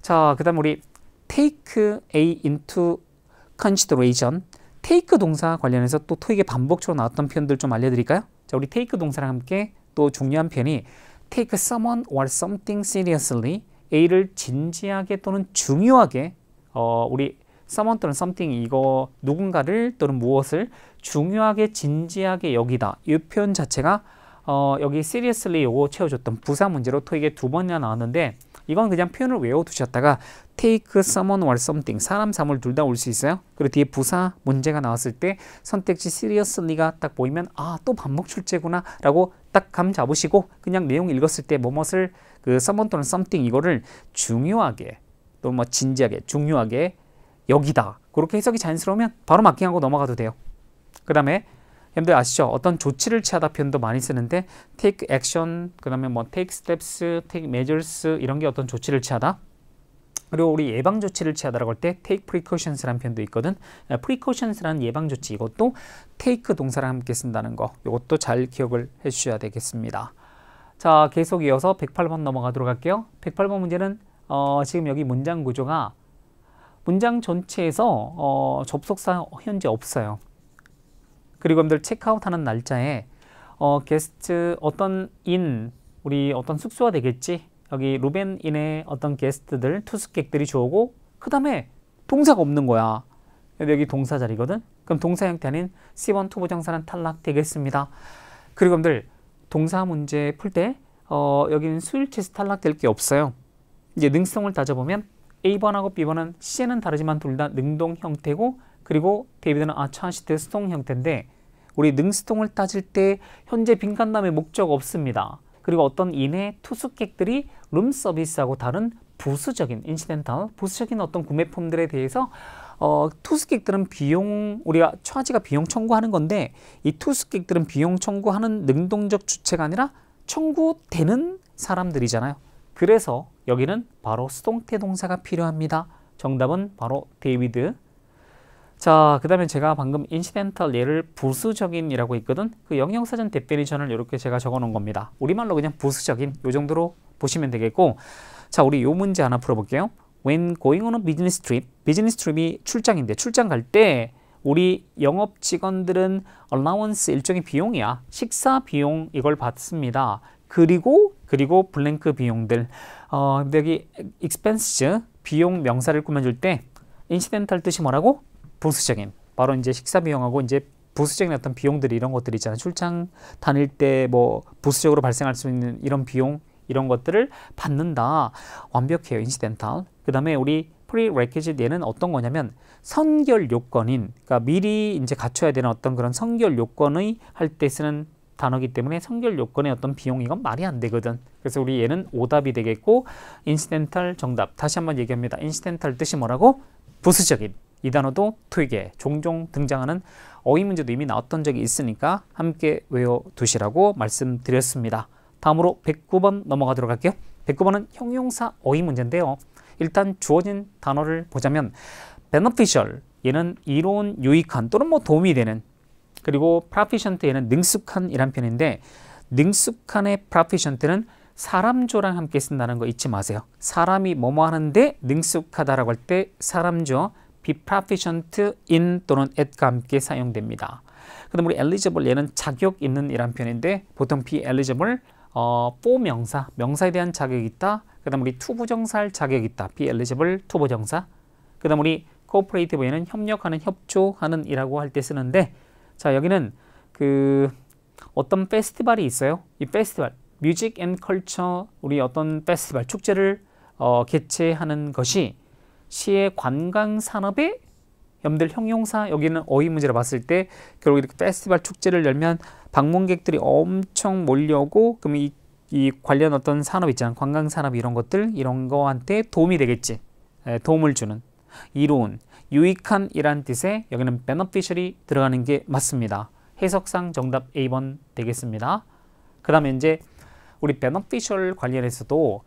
자그 다음 우리 take A into consideration take 동사 관련해서 또 토익에 반복적으로 나왔던 표현들 좀 알려드릴까요? 자 우리 take 동사랑 함께 또 중요한 표현이 take someone or something seriously A를 진지하게 또는 중요하게 어, 우리 someone 또는 something 이거 누군가를 또는 무엇을 중요하게 진지하게 여기다 이 표현 자체가 어, 여기 seriously 요거 채워줬던 부사 문제로 토익에 두 번이나 나왔는데 이건 그냥 표현을 외워두셨다가 take someone or something 사람 사물 둘 다 올 수 있어요. 그리고 뒤에 부사 문제가 나왔을 때 선택지 seriously가 딱 보이면 아 또 반복 출제구나 라고 딱 감 잡으시고 그냥 내용 읽었을 때 뭐뭇을 그 someone 또는 something 이거를 중요하게 또 뭐 진지하게 중요하게 여기다 그렇게 해석이 자연스러우면 바로 마킹하고 넘어가도 돼요. 그 다음에 여러분들 아시죠? 어떤 조치를 취하다 표현도 많이 쓰는데 take action, 그 다음에 뭐 take steps, take measures 이런 게 어떤 조치를 취하다 그리고 우리 예방 조치를 취하다라고 할 때 take precutions라는 표현도 있거든. 아, precutions라는 예방 조치 이것도 take 동사랑 함께 쓴다는 거. 이것도 잘 기억을 해 주셔야 되겠습니다. 자, 계속 이어서 108번 넘어가도록 할게요. 108번 문제는 어, 지금 여기 문장 구조가 문장 전체에서 어, 접속사 현재 없어요. 그리고 여러분들 체크아웃하는 날짜에 어, 게스트 어떤 인 우리 어떤 숙소가 되겠지 여기 루벤 인의 어떤 게스트들 투숙객들이 주고그 다음에 동사가 없는 거야. 여기 동사 자리거든. 그럼 동사 형태 아닌 C1 투보정사는 탈락되겠습니다. 그리고 여러분들 동사 문제 풀때 어, 여기는 수일체에서 탈락될 게 없어요. 이제 능성을 따져보면 A번하고 B번은 시제는 다르지만 둘 다 능동 형태고 그리고 데이비드는 아차시트 수동 형태인데 우리 능수동을 따질 때 현재 빈칸남의 목적 없습니다. 그리고 어떤 인해 투숙객들이 룸 서비스하고 다른 부수적인 인시덴탈 부수적인 어떤 구매품들에 대해서 어, 투숙객들은 비용 우리가 처지가 비용 청구하는 건데 이 투숙객들은 비용 청구하는 능동적 주체가 아니라 청구되는 사람들이잖아요. 그래서 여기는 바로 수동태 동사가 필요합니다. 정답은 바로 데이비드. 자, 그 다음에 제가 방금 인시덴탈 예를 부수적인이라고 했거든. 그 영영사전 데피니션을 이렇게 제가 적어놓은 겁니다. 우리말로 그냥 부수적인 요 정도로 보시면 되겠고 자, 우리 요 문제 하나 풀어볼게요. When going on a business trip, 비즈니스 트립이 출장인데 출장 갈 때 우리 영업 직원들은 allowance 일종의 비용이야. 식사 비용 이걸 받습니다. 그리고 그리고 블랭크 비용들 어, 여기 expense 비용 명사를 꾸며줄 때 incidental 뜻이 뭐라고? 부수적인 바로 이제 식사 비용하고 이제 부수적인 어떤 비용들이 이런 것들이 있잖아요. 출장 다닐 때 뭐 부수적으로 발생할 수 있는 이런 비용 이런 것들을 받는다. 완벽해요. 인시덴탈. 그 다음에 우리 프리레퀴짓 얘는 어떤 거냐면 선결 요건인 그러니까 미리 이제 갖춰야 되는 어떤 그런 선결 요건의 할 때 쓰는 단어기 때문에 성결 요건의 어떤 비용 이건 말이 안 되거든. 그래서 우리 얘는 오답이 되겠고 인시덴탈 정답. 다시 한번 얘기합니다. 인시덴탈 뜻이 뭐라고? 부수적인. 이 단어도 토익에 종종 등장하는 어휘 문제도 이미 나왔던 적이 있으니까 함께 외워두시라고 말씀드렸습니다. 다음으로 109번 넘어가도록 할게요. 109번은 형용사 어휘 문제인데요. 일단 주어진 단어를 보자면 beneficial 얘는 이로운 유익한 또는 뭐 도움이 되는 그리고 proficient에는 능숙한이란 편인데 능숙한의 proficient는 사람조랑 함께 쓴다는 거 잊지 마세요. 사람이 뭐뭐 하는데 능숙하다라고 할 때 사람조 be proficient in 또는 at과 함께 사용됩니다. 그다음 우리 eligible 얘는 자격 있는 이란 편인데 보통 be eligible 어, for 명사, 명사에 대한 자격이 있다. 그 다음 우리 투부정사할 자격이 있다. be eligible, 투부정사. 그 다음 우리 cooperative 얘는 협력하는, 협조하는 이라고 할 때 쓰는데 자, 여기는 그 어떤 페스티벌이 있어요. 이 페스티벌, 뮤직 앤 컬처 우리 어떤 페스티벌 축제를 어, 개최하는 것이 시의 관광 산업의 염들 형용사 여기는 어휘 문제로 봤을 때 결국 이렇게 페스티벌 축제를 열면 방문객들이 엄청 몰려고 그럼 이, 이 관련 어떤 산업 있잖아 관광 산업 이런 것들 이런 거한테 도움이 되겠지 에, 예, 도움을 주는 이로 유익한이란 뜻에 여기는 beneficial이 들어가는 게 맞습니다. 해석상 정답 A번 되겠습니다. 그 다음에 이제 우리 beneficial 관련해서도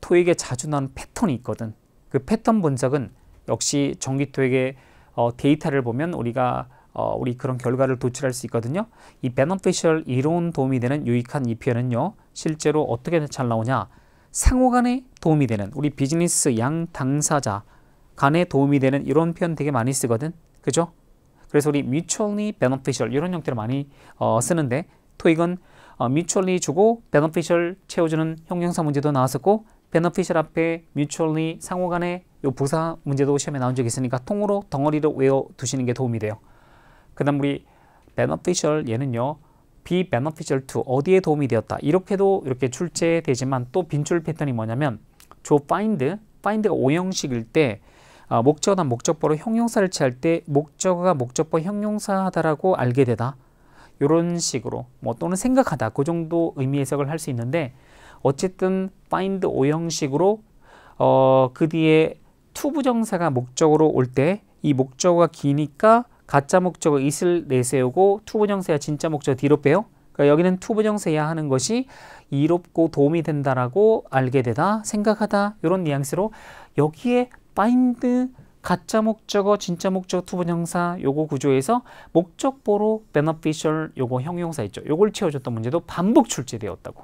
토익에 자주 나오는 패턴이 있거든. 그 패턴 분석은 역시 정기토익의 어, 데이터를 보면 우리가 어, 우리 그런 결과를 도출할 수 있거든요. 이 beneficial 이론 도움이 되는 유익한 이 표현은요. 실제로 어떻게 잘 나오냐. 상호간에 도움이 되는 우리 비즈니스 양 당사자 간에 도움이 되는 이런 표현 되게 많이 쓰거든. 그죠? 그래서 우리 mutually beneficial 이런 형태로 많이 어, 쓰는데 토익은 어, mutually 주고 beneficial 채워주는 형용사 문제도 나왔었고 beneficial 앞에 mutually 상호 간의 요 부사 문제도 시험에 나온 적이 있으니까 통으로 덩어리로 외워두시는 게 도움이 돼요. 그 다음 우리 beneficial 얘는요. be beneficial to 어디에 도움이 되었다. 이렇게도 이렇게 출제되지만 또 빈출 패턴이 뭐냐면 조 find, find가 오형식일 때 아, 목적어나 목적보로 형용사를 취할 때 목적어가 목적보 형용사다라고 알게 되다. 이런 식으로 뭐 또는 생각하다 그 정도 의미 해석을 할 수 있는데 어쨌든 find O 형식으로 어, 그 뒤에 to 부정사가 목적으로 올 때 이 목적어가 기니까 가짜 목적어 it을 내세우고 to 부정사야 진짜 목적어 뒤로 빼요. 그러니까 여기는 to 부정사야 하는 것이 이롭고 도움이 된다라고 알게 되다 생각하다 이런 뉘앙스로 여기에 find 가짜 목적어, 진짜 목적어, 투번 형사 요거 구조에서 목적보로 beneficial 요거 형용사 있죠. 요걸 채워줬던 문제도 반복 출제되었다고.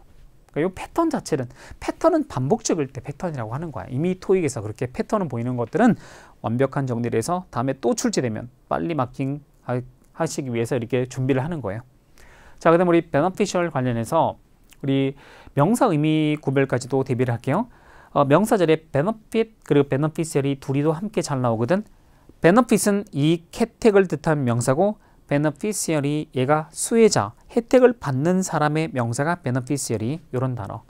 그러니까 요 패턴 자체는 패턴은 반복적일 때 패턴이라고 하는 거야. 이미 토익에서 그렇게 패턴은 보이는 것들은 완벽한 정리를 해서 다음에 또 출제되면 빨리 마킹 하시기 위해서 이렇게 준비를 하는 거예요. 자, 그다음 우리 beneficial 관련해서 우리 명사 의미 구별까지도 대비를 할게요. 어, 명사절에 benefit 그리고 beneficiary 둘이도 함께 잘 나오거든. benefit은 이 혜택을 뜻하는 명사고 beneficiary 얘가 수혜자, 혜택을 받는 사람의 명사가 beneficiary 이런 단어.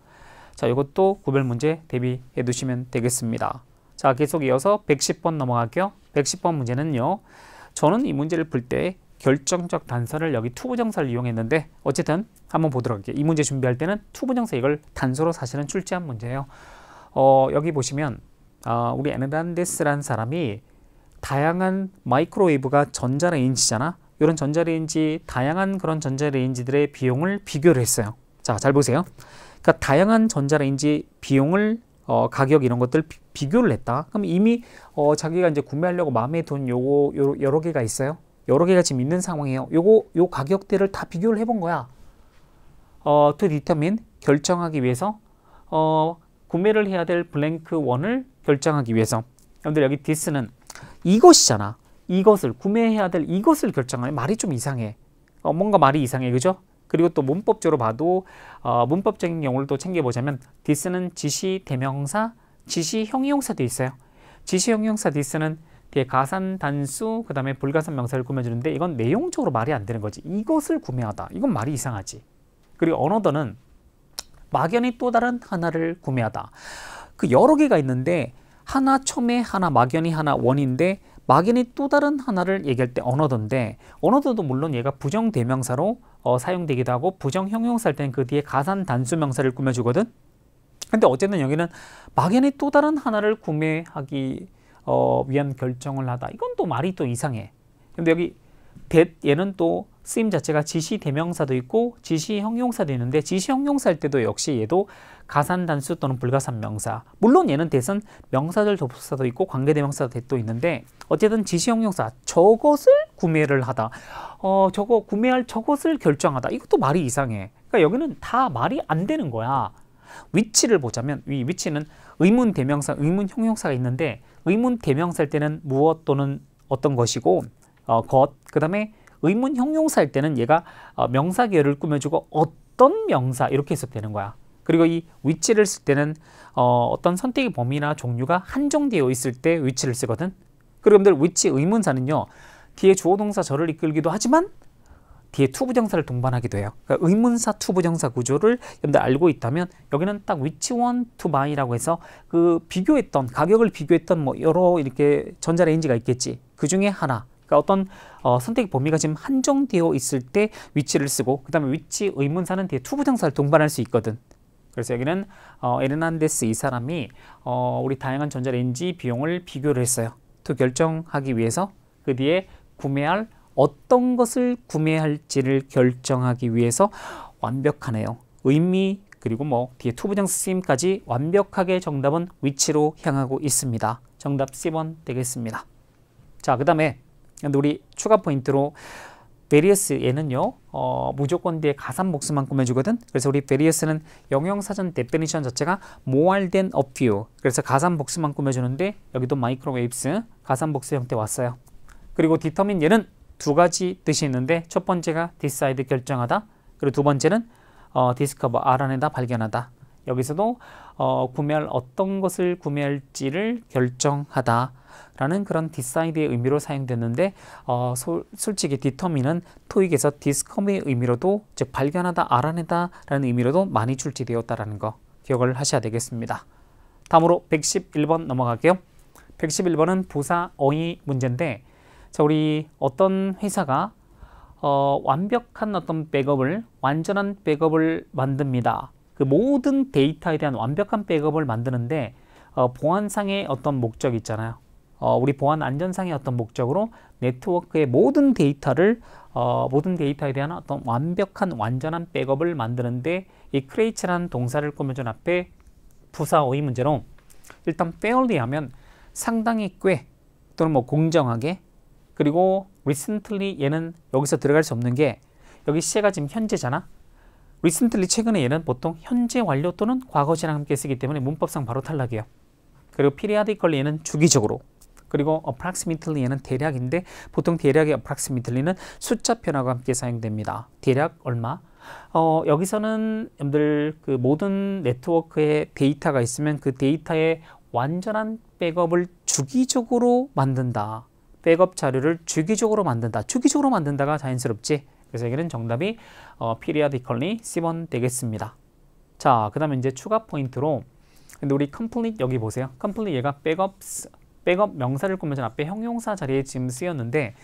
자, 이것도 구별 문제 대비해 두시면 되겠습니다. 자, 계속 이어서 110번 넘어갈게요. 110번 문제는요. 저는 이 문제를 풀 때 결정적 단서를 여기 투부정사를 이용했는데 어쨌든 한번 보도록 할게요. 이 문제 준비할 때는 투부정사 이걸 단서로 사실은 출제한 문제예요. 어, 여기 보시면 어, 우리 에르난데스라는 사람이 다양한 마이크로웨이브가 전자레인지잖아. 이런 전자레인지 다양한 그런 전자레인지들의 비용을 비교를 했어요. 자, 잘 보세요. 그러니까 다양한 전자레인지 비용을 어, 가격 이런 것들 비, 교를 했다. 그럼 이미 어, 자기가 이제 구매하려고 마음에 든 요거 요, 여러 개가 있어요. 여러 개가 지금 있는 상황이에요. 요거 요 가격대를 다 비교를 해본 거야. 어, 투 디터민 결정하기 위해서 어, 구매를 해야 될 블랭크 원을 결정하기 위해서 여러분들 여기 디스는 이것이잖아. 이것을 구매해야 될 이것을 결정하는 말이 좀 이상해. 어, 뭔가 말이 이상해. 그죠? 그리고 또 문법적으로 봐도 어, 문법적인 경우를 또 챙겨보자면 디스는 지시 대명사, 지시 형용사 돼 있어요. 지시 형용사 디스는 뒤에 가산 단수 그다음에 불가산 명사를 꾸며주는데 이건 내용적으로 말이 안 되는 거지. 이것을 구매하다. 이건 말이 이상하지. 그리고 언어더는 막연히 또 다른 하나를 구매하다. 그 여러 개가 있는데 하나 처음에 하나 막연히 하나 원인데 막연히 또 다른 하나를 얘기할 때 언어던데 언어도도 물론 얘가 부정 대명사로 어, 사용되기도 하고 부정 형용사일 때는 그 뒤에 가산 단수 명사를 꾸며주거든. 근데 어쨌든 여기는 막연히 또 다른 하나를 구매하기 어, 위한 결정을 하다. 이건 또 말이 또 이상해. 근데 여기 대, 얘는 또 쓰임 자체가 지시 대명사도 있고 지시 형용사도 있는데 지시 형용사일 때도 역시 얘도 가산 단수 또는 불가산 명사 물론 얘는 대선 명사절 접속사도 있고 관계대명사도 있는데 어쨌든 지시 형용사 저것을 구매를 하다 어 저거 구매할 저것을 결정하다 이것도 말이 이상해 그러니까 여기는 다 말이 안 되는 거야 위치를 보자면 이 위치는 의문 대명사 의문 형용사가 있는데 의문 대명사일 때는 무엇 또는 어떤 것이고 어, 것, 그 다음에 의문 형용사일 때는 얘가 어, 명사 계열을 꾸며주고 어떤 명사 이렇게 해서 되는 거야. 그리고 이 위치를 쓸 때는 어, 떤 선택의 범위나 종류가 한정되어 있을 때 위치를 쓰거든. 그럼들 위치 의문사는요. 뒤에 주어 동사 절을 이끌기도 하지만 뒤에 투부정사를 동반하기도 해요. 그러니까 의문사 투부정사 구조를 여러분들 알고 있다면 여기는 딱 위치원 투마이라고 해서 그 비교했던 가격을 비교했던 뭐 여러 이렇게 전자레인지가 있겠지. 그 중에 하나 그러니까 어떤 어, 선택 범위가 지금 한정되어 있을 때 위치를 쓰고 그 다음에 위치 의문사는 뒤에 투부정사를 동반할 수 있거든. 그래서 여기는 어, 에르난데스 이 사람이 어, 우리 다양한 전자레인지 비용을 비교를 했어요. 또 결정하기 위해서 그 뒤에 구매할 어떤 것을 구매할지를 결정하기 위해서 완벽하네요. 의미 그리고 뭐 뒤에 투부정 쓰임까지 완벽하게 정답은 위치로 향하고 있습니다. 정답 10번 되겠습니다. 자, 그 다음에 근데 우리 추가 포인트로 베리어스 얘는요 어, 무조건 뒤에 가산 복수만 꾸며주거든 그래서 우리 베리어스는 영영사전 데피니션 자체가 모알된 어퓨 그래서 가산 복수만 꾸며주는데 여기도 마이크로웨이브스 가산 복수 형태 왔어요 그리고 디터민 얘는 두 가지 뜻이 있는데 첫 번째가 디사이드 결정하다 그리고 두 번째는 어, 디스커버 알아내다 발견하다 여기서도 어, 구매할 어떤 것을 구매할지를 결정하다 라는 그런 디사이드의 의미로 사용됐는데 어, 소, 솔직히 디터미는 토익에서 디스컴의 의미로도 즉 발견하다 알아내다 라는 의미로도 많이 출제되었다라는 거 기억을 하셔야 되겠습니다. 다음으로 111번 넘어갈게요. 111번은 부사 어휘 문제인데 자 우리 어떤 회사가 어, 완벽한 어떤 백업을 완전한 백업을 만듭니다. 그 모든 데이터에 대한 완벽한 백업을 만드는데 어, 보안상의 어떤 목적이 있잖아요. 어, 우리 보안 안전상의 어떤 목적으로 네트워크의 모든 데이터를 어, 모든 데이터에 대한 어떤 완벽한 완전한 백업을 만드는데 이크레이 a 라는 동사를 꾸며준 앞에 부사 어휘 문제로 일단 fairly 하면 상당히 꽤 또는 뭐 공정하게 그리고 recently 얘는 여기서 들어갈 수 없는 게 여기 시제가 지금 현재잖아 recently 최근에 얘는 보통 현재 완료 또는 과거 진행 함께 쓰기 때문에 문법상 바로 탈락이에요 그리고 periodically 얘는 주기적으로 그리고 approximately는 대략인데 보통 대략의 approximately는 숫자 변화가 함께 사용됩니다. 대략 얼마? 어, 여기서는 여러분들 그 모든 네트워크에 데이터가 있으면 그 데이터의 완전한 백업을 주기적으로 만든다. 백업 자료를 주기적으로 만든다. 주기적으로 만든다가 자연스럽지. 그래서 여기는 정답이 어, periodically C번 되겠습니다. 자, 그 다음에 이제 추가 포인트로 근데 우리 complete 여기 보세요. complete 얘가 백업 백업 명사를 꾸며준 앞에 형용사 자리에 지금 쓰였는데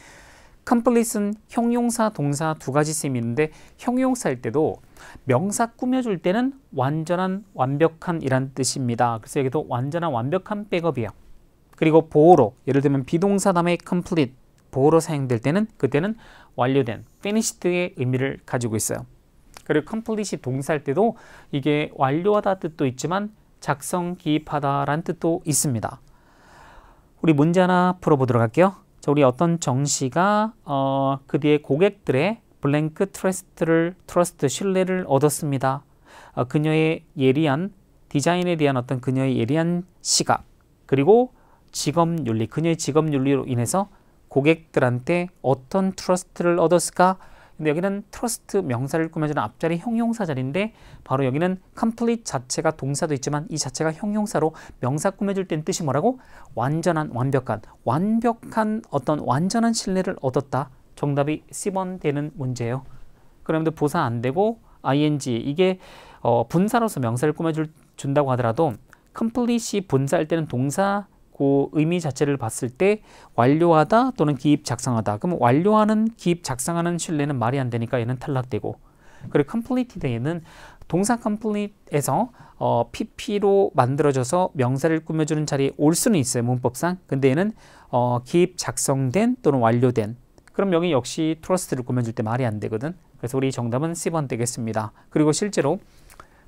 컴플릿은 형용사, 동사 두 가지 쓰임이 있는데 형용사일 때도 명사 꾸며줄 때는 완전한, 완벽한이란 뜻입니다. 그래서 여기도 완전한, 완벽한 백업이에요. 그리고 보호로, 예를 들면 비동사 다음에 c o m 보호로 사용될 때는 그때는 완료된, finished의 의미를 가지고 있어요. 그리고 컴플릿이 동사일 때도 이게 완료하다 뜻도 있지만 작성, 기입하다 라는 뜻도 있습니다. 우리 문제 하나 풀어보도록 할게요. 자, 우리 어떤 정씨가 어, 그 뒤에 고객들의 블랭크 트러스트를 트러스트 신뢰를 얻었습니다. 어, 그녀의 예리한 디자인에 대한 어떤 그녀의 예리한 시각 그리고 직업 윤리 그녀의 직업 윤리로 인해서 고객들한테 어떤 트러스트를 얻었을까? 근데 여기는 트러스트 명사를 꾸며주는 앞자리 형용사 자리인데 바로 여기는 complete 자체가 동사도 있지만 이 자체가 형용사로 명사 꾸며줄 때 뜻이 뭐라고? 완전한 완벽한 완벽한 어떤 완전한 신뢰를 얻었다. 정답이 10번 되는 문제예요. 그럼에도 보사 안 되고 ing 이게 어, 분사로서 명사를 꾸며준다고 하더라도 complete이 분사일 때는 동사 그 의미 자체를 봤을 때 완료하다 또는 기입 작성하다. 그럼 완료하는 기입 작성하는 신뢰는 말이 안 되니까 얘는 탈락되고 그리고 completed에는 동사 complete에서 어, pp로 만들어져서 명사를 꾸며주는 자리에 올 수는 있어요 문법상 근데 얘는 어, 기입 작성된 또는 완료된 그럼 여기 역시 트러스트를 꾸며줄 때 말이 안 되거든 그래서 우리 정답은 1번 되겠습니다 그리고 실제로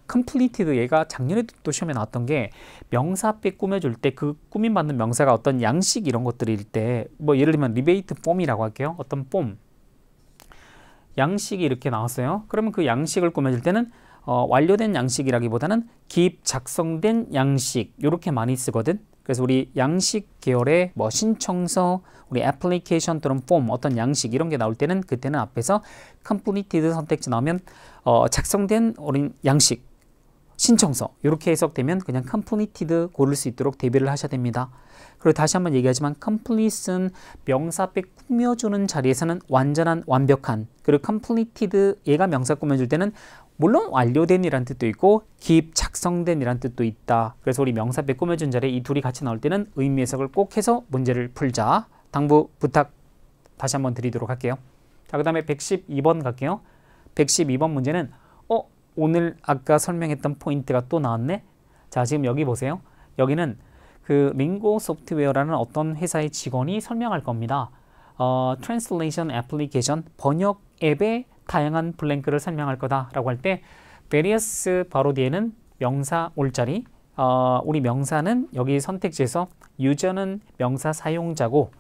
컴플리티드 얘가 작년에도 또 시험에 나왔던 게명사 앞에 꾸며줄 때 그 꾸민 받는 명사가 어떤 양식 이런 것들일 때 뭐 예를 들면 리베이트 폼이라고 할게요. 어떤 폼 양식이 이렇게 나왔어요. 그러면 그 양식을 꾸며줄 때는 어, 완료된 양식이라기보다는 기입 작성된 양식 이렇게 많이 쓰거든. 그래서 우리 양식 계열의 뭐 신청서, 우리 애플리케이션 또는 폼 어떤 양식 이런 게 나올 때는 그때는 앞에서 컴플리티드 선택지 나오면 어, 작성된 어린 양식 신청서 이렇게 해석되면 그냥 completed 고를 수 있도록 대비를 하셔야 됩니다. 그리고 다시 한번 얘기하지만 complete는 명사배 꾸며주는 자리에서는 완전한 완벽한 그리고 completed 얘가 명사 꾸며줄 때는 물론 완료된이란 뜻도 있고 기입 작성된이란 뜻도 있다. 그래서 우리 명사배 꾸며준 자리에 이 둘이 같이 나올 때는 의미 해석을 꼭 해서 문제를 풀자. 당부 부탁 다시 한번 드리도록 할게요. 자, 그 다음에 112번 갈게요. 112번 문제는 오늘 아까 설명했던 포인트가 또 나왔네. 자, 지금 여기 보세요. 여기는 그 링고 소프트웨어라는 어떤 회사의 직원이 설명할 겁니다. 어, Translation Application, 번역 앱의 다양한 블랭크를 설명할 거다라고 할때 various 바로 뒤에는 명사 올자리, 어, 우리 명사는 여기 선택지에서 유저는 명사 사용자고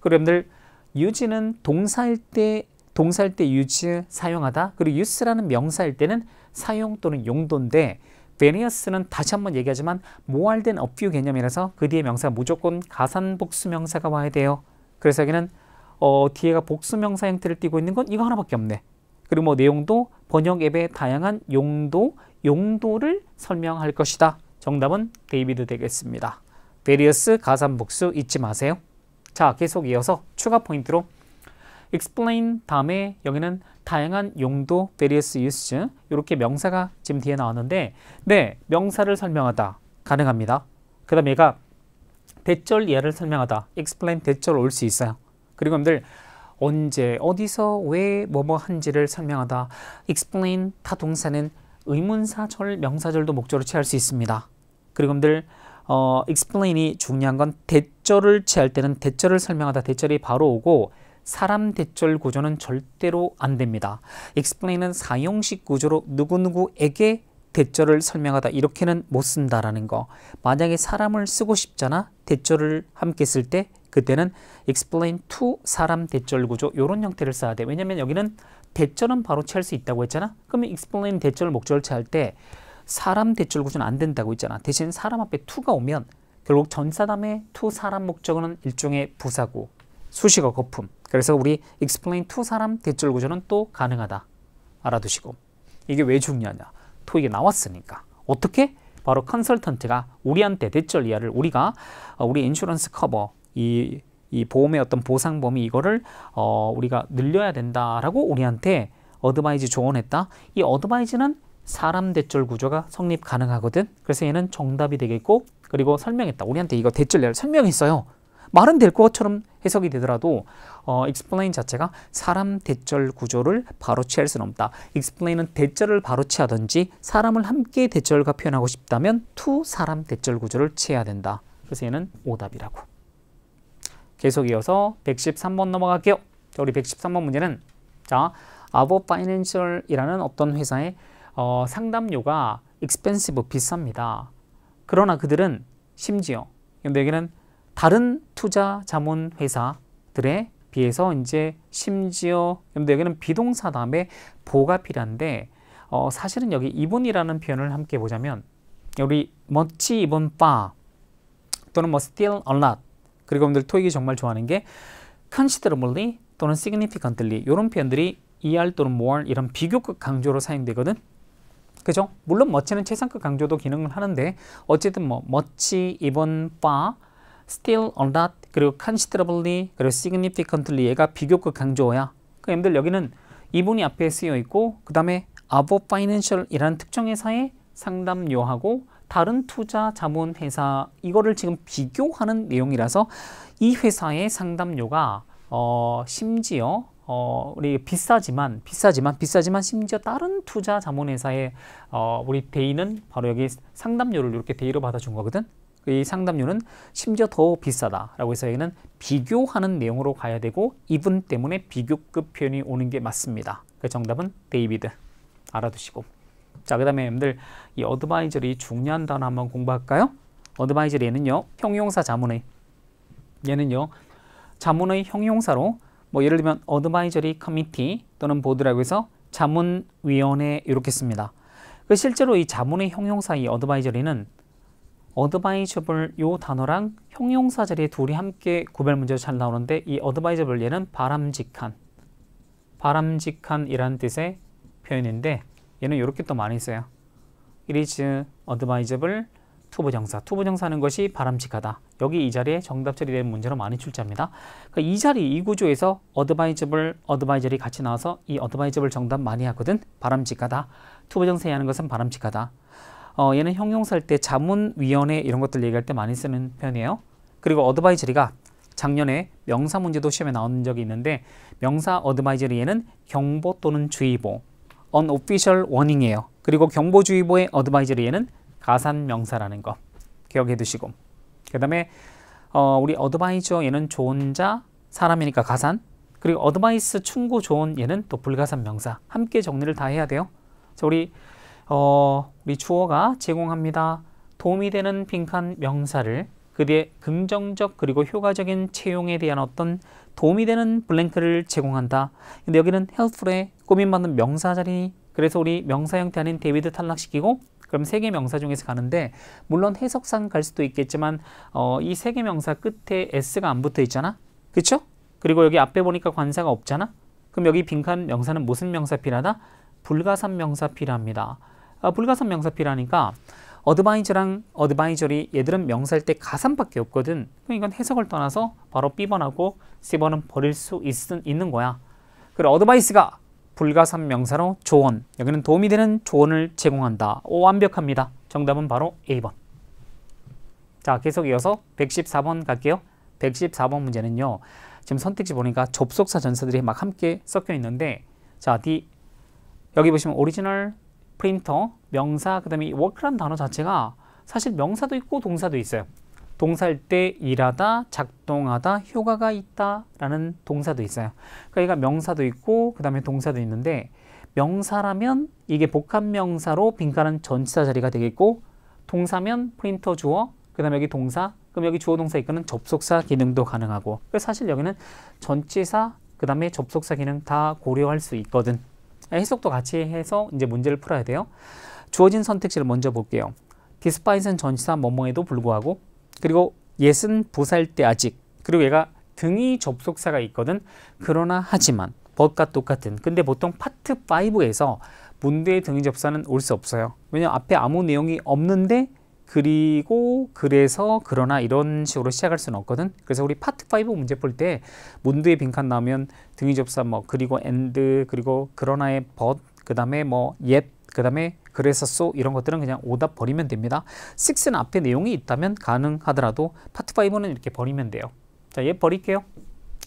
그럼들 유지는 동사일 때 동사일 때 use, 사용하다. 그리고 use라는 명사일 때는 사용 또는 용도인데 various는 다시 한번 얘기하지만 more than a few 개념이라서 그 뒤에 명사 무조건 가산 복수 명사가 와야 돼요. 그래서 여기는 어, 뒤에가 복수 명사 형태를 띄고 있는 건 이거 하나밖에 없네. 그리고 뭐 내용도 번역 앱의 다양한 용도, 용도를 설명할 것이다. 정답은 데이비드 되겠습니다. various 가산 복수 잊지 마세요. 자, 계속 이어서 추가 포인트로 explain 다음에 여기는 다양한 용도, various use 이렇게 명사가 지금 뒤에 나왔는데 네, 명사를 설명하다 가능합니다. 그 다음 에 얘가 대절 예를 설명하다 explain 대절 올수 있어요. 그리고 여러분들 언제, 어디서, 왜, 뭐뭐 뭐 한지를 설명하다 explain 타동사는 의문사절, 명사절도 목적으로 취할 수 있습니다. 그리고 여러분들 어, explain이 중요한 건 대절을 취할 때는 대절을 설명하다 대절이 바로 오고 사람 대절 구조는 절대로 안 됩니다. explain은 사용식 구조로 누구누구에게 대절을 설명하다 이렇게는 못 쓴다라는 거. 만약에 사람을 쓰고 싶잖아. 대절을 함께 쓸 때 그때는 explain to 사람 대절 구조 이런 형태를 써야 돼. 왜냐면 여기는 대절은 바로 취할 수 있다고 했잖아. 그러면 explain 대절 목적을 취할 때 사람 대절 구조는 안 된다고 했잖아. 대신 사람 앞에 to가 오면 결국 전사담의 to 사람 목적어는 일종의 부사고 수식어 거품 그래서 우리 explain to 사람 대절 구조는 또 가능하다. 알아두시고 이게 왜 중요하냐. 토익이 나왔으니까. 어떻게? 바로 컨설턴트가 우리한테 대절 이하를 우리가 어, 우리 인슈런스 커버 이, 이 보험의 어떤 보상 범위 이거를 어, 우리가 늘려야 된다라고 우리한테 어드바이즈 조언했다. 이 어드바이즈는 사람 대절 구조가 성립 가능하거든. 그래서 얘는 정답이 되겠고 그리고 설명했다. 우리한테 이거 대절 이하를 설명했어요. 말은 될 것처럼 해석이 되더라도 어, explain 자체가 사람 대절 구조를 바로 취할 수는 없다. explain은 대절을 바로 취하든지 사람을 함께 대절과 표현하고 싶다면 to 사람 대절 구조를 취해야 된다. 그래서 얘는 오답이라고. 계속 이어서 113번 넘어갈게요. 자, 우리 113번 문제는 자, 아버 파이낸셜이라는 어떤 회사의 어, 상담료가 expensive 비쌉니다. 그러나 그들은 심지어 근데 여기는 다른 투자 자문 회사들에 비해서 이제 심지어 여기는 러분여 비동사 다음에 보가 필요한데 어, 사실은 여기 이분이라는 표현을 함께 보자면 우리 멋지 이분 빠 또는 뭐 still a lot 그리고 여러분들 토익이 정말 좋아하는 게 considerably 또는 significantly 이런 표현들이 er 또는 more 이런 비교급 강조로 사용되거든 그죠? 물론 멋지는 최상급 강조도 기능을 하는데 어쨌든 뭐 멋지 이분 빠 still or o t 그리고 considerably 그리고 significantly 얘가 비교급 강조어야. 그러들 여기는 이분이 앞에 쓰여 있고 그 다음에 above financial이라는 특정 회사의 상담료하고 다른 투자 자문 회사 이거를 지금 비교하는 내용이라서 이 회사의 상담료가 어 심지어 어 우리 비싸지만 비싸지만 비싸지만 심지어 다른 투자 자문 회사의 어 우리 대인은 바로 여기 상담료를 이렇게 대의로 받아준 거거든. 이 상담료는 심지어 더 비싸다라고 해서 여기는 비교하는 내용으로 가야 되고 이분 때문에 비교급 표현이 오는 게 맞습니다. 그 정답은 데이비드 알아두시고 자그 다음에 여러분들 이 어드바이저리 중요한 단어 한번 공부할까요? 어드바이저리에는요 형용사 자문의 얘는요 자문의 형용사로 뭐 예를 들면 어드바이저리 커미티 또는 보드라고 해서 자문위원회 이렇게 씁니다. 그 실제로 이 자문의 형용사 이 어드바이저리는 어드바이저블 요 단어랑 형용사 자리에 둘이 함께 구별 문제로 잘 나오는데 이 어드바이저블 얘는 바람직한 바람직한이라는 뜻의 표현인데 얘는 이렇게 또 많이 써요. It is advisable 투부정사. 투부정사는 것이 바람직하다. 여기 이 자리에 정답 처리된 문제로 많이 출제합니다. 그러니까 이 자리, 이 구조에서 advisable, advisory 같이 나와서 이 advisable 정답 많이 하거든. 바람직하다. 투부정사에 하는 것은 바람직하다. 어, 얘는 형용사일 때 자문위원회 이런 것들 얘기할 때 많이 쓰는 편이에요. 그리고 어드바이저리가 작년에 명사 문제도 시험에 나온 적이 있는데 명사 어드바이저리에는 경보 또는 주의보, unofficial warning이에요. 그리고 경보주의보의 어드바이저리에는 가산명사라는 거 기억해 두시고 그 다음에 어, 우리 어드바이저 얘는 조언자, 사람이니까 가산 그리고 어드바이스, 충고, 조언 얘는 또 불가산 명사 함께 정리를 다 해야 돼요. 자, 우리 어, 우리 주어가 제공합니다. 도움이 되는 빈칸 명사를 그 뒤에 긍정적 그리고 효과적인 채용에 대한 어떤 도움이 되는 블랭크를 제공한다. 근데 여기는 helpful에 꾸민받는 명사 자리 그래서 우리 명사 형태 아닌 데이비드 탈락시키고 그럼 세 개 명사 중에서 가는데 물론 해석상 갈 수도 있겠지만 어, 이 세 개 명사 끝에 s가 안 붙어 있잖아. 그쵸? 그리고 여기 앞에 보니까 관사가 없잖아. 그럼 여기 빈칸 명사는 무슨 명사 필요하다? 불가산 명사 필요합니다. 아, 불가산 명사피라니까 어드바이저랑 어드바이저리 얘들은 명사일 때 가산밖에 없거든. 그럼 이건 해석을 떠나서 바로 B번하고 C번은 버릴 수 있, 있는 거야. 그리고 어드바이스가 불가산 명사로 조언. 여기는 도움이 되는 조언을 제공한다. 오, 완벽합니다. 정답은 바로 A번. 자, 계속 이어서 114번 갈게요. 114번 문제는요. 지금 선택지 보니까 접속사 전사들이 막 함께 섞여 있는데 자, D 여기 보시면 오리지널 프린터, 명사, 그 다음에 워크라 단어 자체가 사실 명사도 있고 동사도 있어요. 동사일 때 일하다, 작동하다, 효과가 있다 라는 동사도 있어요. 그러니까 명사도 있고 그 다음에 동사도 있는데 명사라면 이게 복합명사로 빈칸은 전치사 자리가 되겠고 동사면 프린터 주어, 그 다음에 여기 동사, 그럼 여기 주어 동사 이끄는 접속사 기능도 가능하고 사실 여기는 전치사, 그 다음에 접속사 기능 다 고려할 수 있거든. 해석도 같이 해서 이제 문제를 풀어야 돼요. 주어진 선택지를 먼저 볼게요. 디스파이슨 전시사멍멍에도 불구하고 그리고 예은 부사일 때 아직 그리고 얘가 등이 접속사가 있거든 그러나 하지만 법과 똑같은 근데 보통 파트 5에서 문대의 등이 접사는 올 수 없어요 왜냐면 하 앞에 아무 내용이 없는데 그리고 그래서 그러나 이런 식으로 시작할 수는 없거든. 그래서 우리 파트 5 문제 볼 때 문드의 빈칸 나오면 등위 접사 뭐 그리고 엔드 그리고 그러나의 but 그다음에 뭐 yet 그다음에 그래서 so 이런 것들은 그냥 오답 버리면 됩니다. 6는 앞에 내용이 있다면 가능하더라도 파트 5는 이렇게 버리면 돼요. 자, 얘 버릴게요.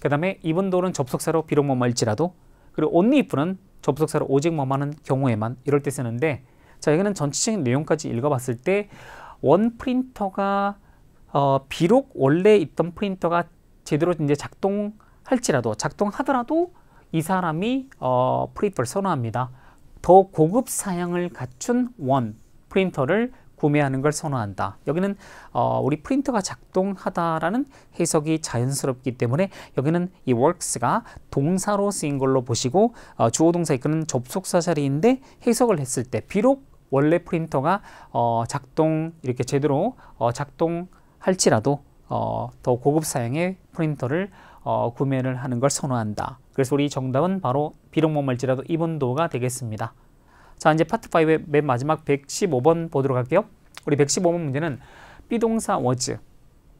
그다음에 이분도은 접속사로 비록 뭐말지라도 그리고 only if는 접속사로 오직 뭐만한 경우에만 이럴 때 쓰는데 자, 여기는 전체적인 내용까지 읽어봤을 때원 프린터가 어, 비록 원래 있던 프린터가 제대로 이제 작동할지라도 작동하더라도 이 사람이 어, 프린터를 선호합니다. 더 고급 사양을 갖춘 원 프린터를 구매하는 걸 선호한다. 여기는 어, 우리 프린터가 작동하다라는 해석이 자연스럽기 때문에 여기는 이 works가 동사로 쓰인 걸로 보시고 어, 주어동사 이끄는 접속사 자리인데 해석을 했을 때 비록 원래 프린터가 어, 작동 이렇게 제대로 어, 작동할지라도 어, 더 고급 사양의 프린터를 어, 구매를 하는 걸 선호한다. 그래서 우리 정답은 바로 비록 머물지라도 이번도가 되겠습니다. 자 이제 파트 5의 맨 마지막 115번 보도록 할게요. 우리 115번 문제는 비동사 워즈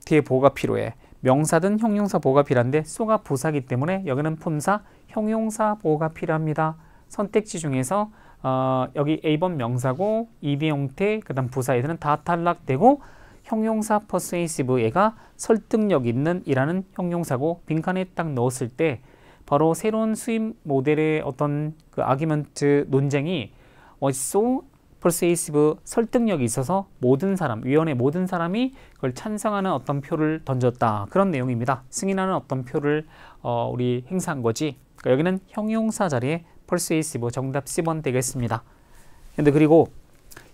뒤에 보가 필요해. 명사든 형용사 보가 필요한데 쏘가 부사기 때문에 여기는 품사, 형용사 보가 필요합니다. 선택지 중에서 어, 여기 A번 명사고 EB 형태 그다음 부사 얘들은 다 탈락되고 형용사 persuasive 얘가 설득력 있는 이라는 형용사고 빈칸에 딱 넣었을 때 바로 새로운 수입 모델의 어떤 그 아규먼트 논쟁이 어, so persuasive 설득력이 있어서 모든 사람, 위원회 모든 사람이 그걸 찬성하는 어떤 표를 던졌다. 그런 내용입니다. 승인하는 어떤 표를 어, 우리 행사한 거지. 그러니까 여기는 형용사 자리에 p 스 r s u a s i 정답 10번 되겠습니다. 근데 그리고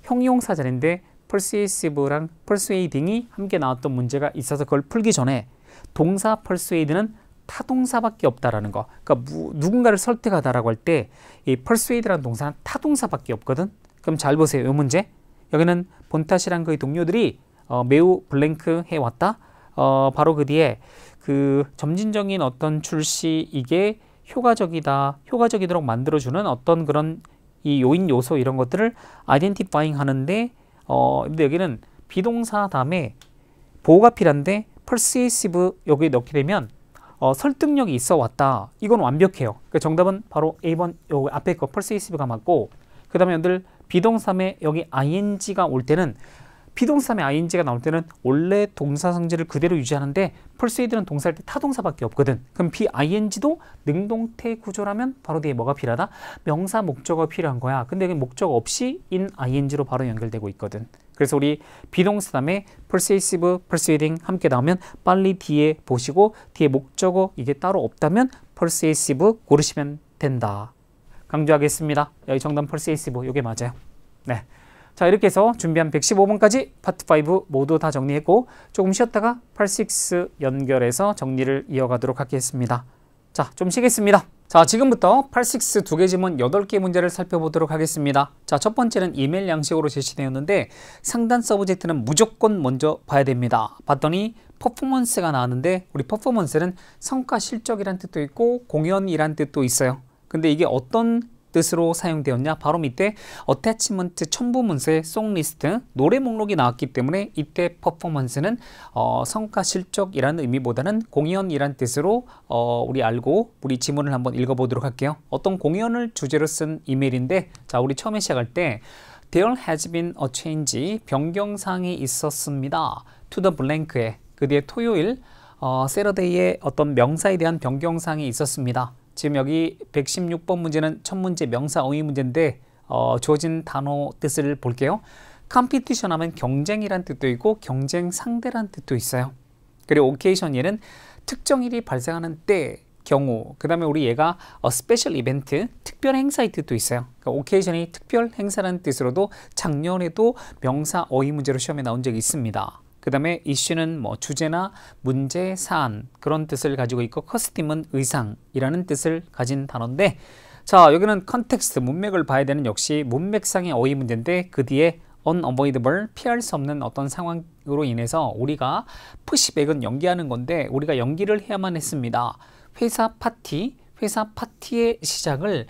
형용사전인데 p e a s 랑 p e a d 이 함께 나왔던 문제가 있어서 그걸 풀기 전에 동사 p e a 는 타동사밖에 없다라는 거. 그러니까 누군가를 설득하다라고 할 때이 p e a 라는 동사는 타동사밖에 없거든. 그럼 잘 보세요. 이 문제. 여기는 본타시랑 그의 동료들이 어, 매우 블랭크해 왔다. 어, 바로 그 뒤에 그 점진적인 어떤 출시 이게 효과적이다, 효과적이도록 만들어주는 어떤 그런 이 요인 요소 이런 것들을 아이덴티파잉 하는데 어 근데 여기는 비동사 다음에 보호가 필요한데 persuasive 여기에 넣게 되면 어, 설득력이 있어 왔다. 이건 완벽해요. 그 정답은 바로 A번 여기 앞에 거 persuasive가 맞고 그 다음에 여들 비동사에 여기 ing가 올 때는 비동사의 ing가 나올 때는 원래 동사 성질을 그대로 유지하는데 펄스웨이드는 동사일 때 타동사밖에 없거든. 그럼 bing도 능동태 구조라면 바로 뒤에 뭐가 필요하다? 명사 목적어 필요한 거야. 근데 그 목적 없이 in ing로 바로 연결되고 있거든. 그래서 우리 비동사 다음에 persuasive, persuading 함께 나오면 빨리 뒤에 보시고 뒤에 목적어 이게 따로 없다면 persuasive 고르시면 된다. 강조하겠습니다. 여기 정답 persuasive 이게 맞아요. 네. 자 이렇게 해서 준비한 115번까지 파트 5 모두 다 정리했고 조금 쉬었다가 86 연결해서 정리를 이어가도록 하겠습니다. 자 좀 쉬겠습니다. 자 지금부터 86 두 개 지문 8개 문제를 살펴보도록 하겠습니다. 자 첫 번째는 이메일 양식으로 제시되었는데 상단 서브젝트는 무조건 먼저 봐야 됩니다. 봤더니 퍼포먼스가 나왔는데 우리 퍼포먼스는 성과 실적이란 뜻도 있고 공연이란 뜻도 있어요. 근데 이게 어떤 뜻으로 사용되었냐? 바로 밑에 어태치먼트 첨부문서의 송리스트 노래 목록이 나왔기 때문에 이때 퍼포먼스는 어, 성과 실적이라는 의미보다는 공연이란 뜻으로 어, 우리 알고 우리 지문을 한번 읽어보도록 할게요. 어떤 공연을 주제로 쓴 이메일인데 자 우리 처음에 시작할 때 There has been a change 변경사항이 있었습니다. To the blank에 그뒤에 토요일 어, 세러데이의 어떤 명사에 대한 변경사항이 있었습니다. 지금 여기 116번 문제는 첫 문제 명사 어휘 문제인데 어, 주어진 단어 뜻을 볼게요. 컴피티션 하면 경쟁이란 뜻도 있고 경쟁 상대란 뜻도 있어요. 그리고 오케이션 얘는 특정 일이 발생하는 때 경우 그 다음에 우리 얘가 스페셜 이벤트 특별 행사의 뜻도 있어요 그러니까 오케이션이 특별 행사라는 뜻으로도 작년에도 명사 어휘 문제로 시험에 나온 적이 있습니다 그 다음에 이슈는 뭐 주제나 문제, 사안 그런 뜻을 가지고 있고 커스팀은 의상이라는 뜻을 가진 단어인데 자 여기는 컨텍스트 문맥을 봐야 되는 역시 문맥상의 어휘 문제인데 그 뒤에 unavoidable 피할 수 없는 어떤 상황으로 인해서 우리가 푸시백은 연기하는 건데 우리가 연기를 해야만 했습니다. 회사 파티, 회사 파티의 시작을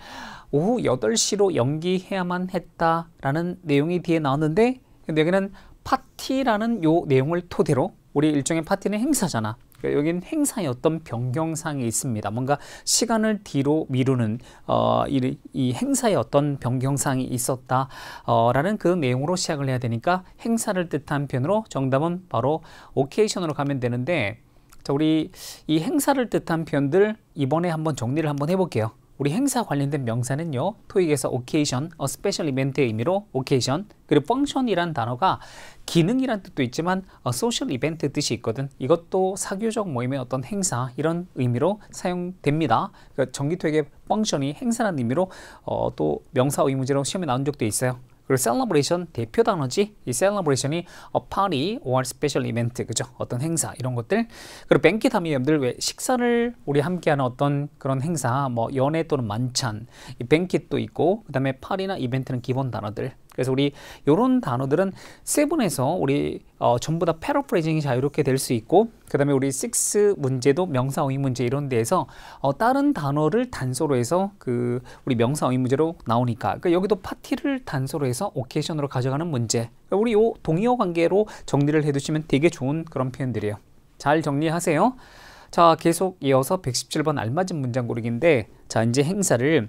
오후 8시로 연기해야만 했다라는 내용이 뒤에 나왔는데 근데 여기는 파티라는 요 내용을 토대로 우리 일종의 파티는 행사잖아. 그러니까 여기는 행사의 어떤 변경상이 있습니다. 뭔가 시간을 뒤로 미루는 어, 이, 이 행사의 어떤 변경상이 있었다라는 어, 그 내용으로 시작을 해야 되니까 행사를 뜻한 편으로 정답은 바로 오케이션으로 가면 되는데 자, 우리 이 행사를 뜻한 표현들 이번에 한번 정리를 한번 해볼게요. 우리 행사 관련된 명사는요. 토익에서 occasion, a special event의 의미로 occasion, 그리고 function이란 단어가 기능이란 뜻도 있지만 social event 뜻이 있거든. 이것도 사교적 모임의 어떤 행사 이런 의미로 사용됩니다. 그러니까 정기토익의 function이 행사라는 의미로 어, 또 명사 의무제로 시험에 나온 적도 있어요. 그리고 celebration 대표 단어지 이 celebration이 a party or special event 그죠 어떤 행사 이런 것들 그리고 뱅키담이 여러분들 왜 식사를 우리 함께하는 어떤 그런 행사 뭐 연애 또는 만찬 이 뱅킷도 있고 그 다음에 파리나 이벤트는 기본 단어들 그래서 우리 이런 단어들은 세븐에서 우리 어, 전부 다 패러프레이징이 자유롭게 될 수 있고 그 다음에 우리 식스 문제도 명사어휘 문제 이런 데에서 어, 다른 단어를 단서로 해서 그 우리 명사어휘 문제로 나오니까 그러니까 여기도 파티를 단서로 해서 오케이션으로 가져가는 문제 그러니까 우리 요 동의어 관계로 정리를 해두시면 되게 좋은 그런 표현들이에요 잘 정리하세요 자 계속 이어서 117번 알맞은 문장 고르기인데 자 이제 행사를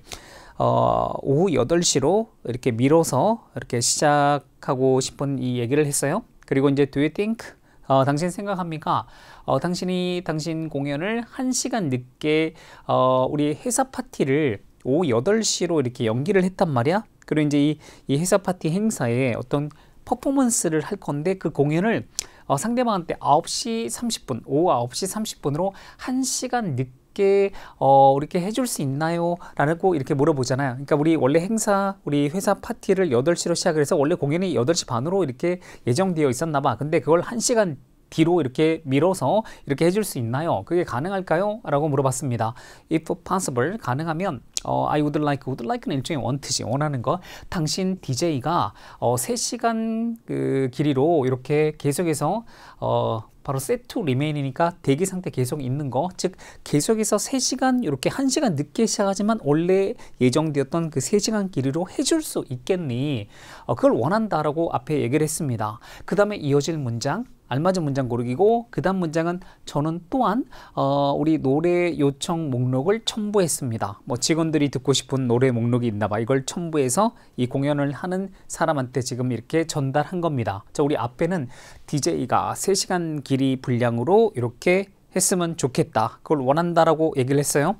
어, 오후 8시로 이렇게 밀어서 이렇게 시작하고 싶은 이 얘기를 했어요. 그리고 이제 Do you think? 어, 당신 생각합니까? 어, 당신이 당신 공연을 1시간 늦게 어, 우리 회사 파티를 오후 8시로 이렇게 연기를 했단 말이야. 그리고 이제 이, 이 회사 파티 행사에 어떤 퍼포먼스를 할 건데 그 공연을 어, 상대방한테 9시 30분, 오후 9시 30분으로 1시간 늦게 어떻게 어, 이렇게 해줄 수 있나요? 라고 이렇게 물어보잖아요. 그러니까 우리 원래 행사, 우리 회사 파티를 8시로 시작 해서 원래 공연이 8시 반으로 이렇게 예정되어 있었나 봐. 근데 그걸 1시간 뒤로 이렇게 밀어서 이렇게 해줄 수 있나요? 그게 가능할까요? 라고 물어봤습니다. If possible, 가능하면 어, I would like, would like는 일종의 원트지, 원하는 것. 당신 DJ가 어, 3시간 그 길이로 이렇게 계속해서 어, 바로 세트 리메인이니까 대기 상태 계속 있는 거, 즉 계속해서 3시간 이렇게 1시간 늦게 시작하지만 원래 예정되었던 그 3시간 길이로 해줄 수 있겠니? 어, 그걸 원한다라고 앞에 얘기를 했습니다. 그 다음에 이어질 문장, 알맞은 문장 고르기고 그 다음 문장은 저는 또한 어, 우리 노래 요청 목록을 첨부했습니다. 뭐 직원들이 듣고 싶은 노래 목록이 있나 봐. 이걸 첨부해서 이 공연을 하는 사람한테 지금 이렇게 전달한 겁니다. 자, 우리 앞에는 DJ가 3시간 길이 분량으로 이렇게 했으면 좋겠다. 그걸 원한다라고 얘기를 했어요.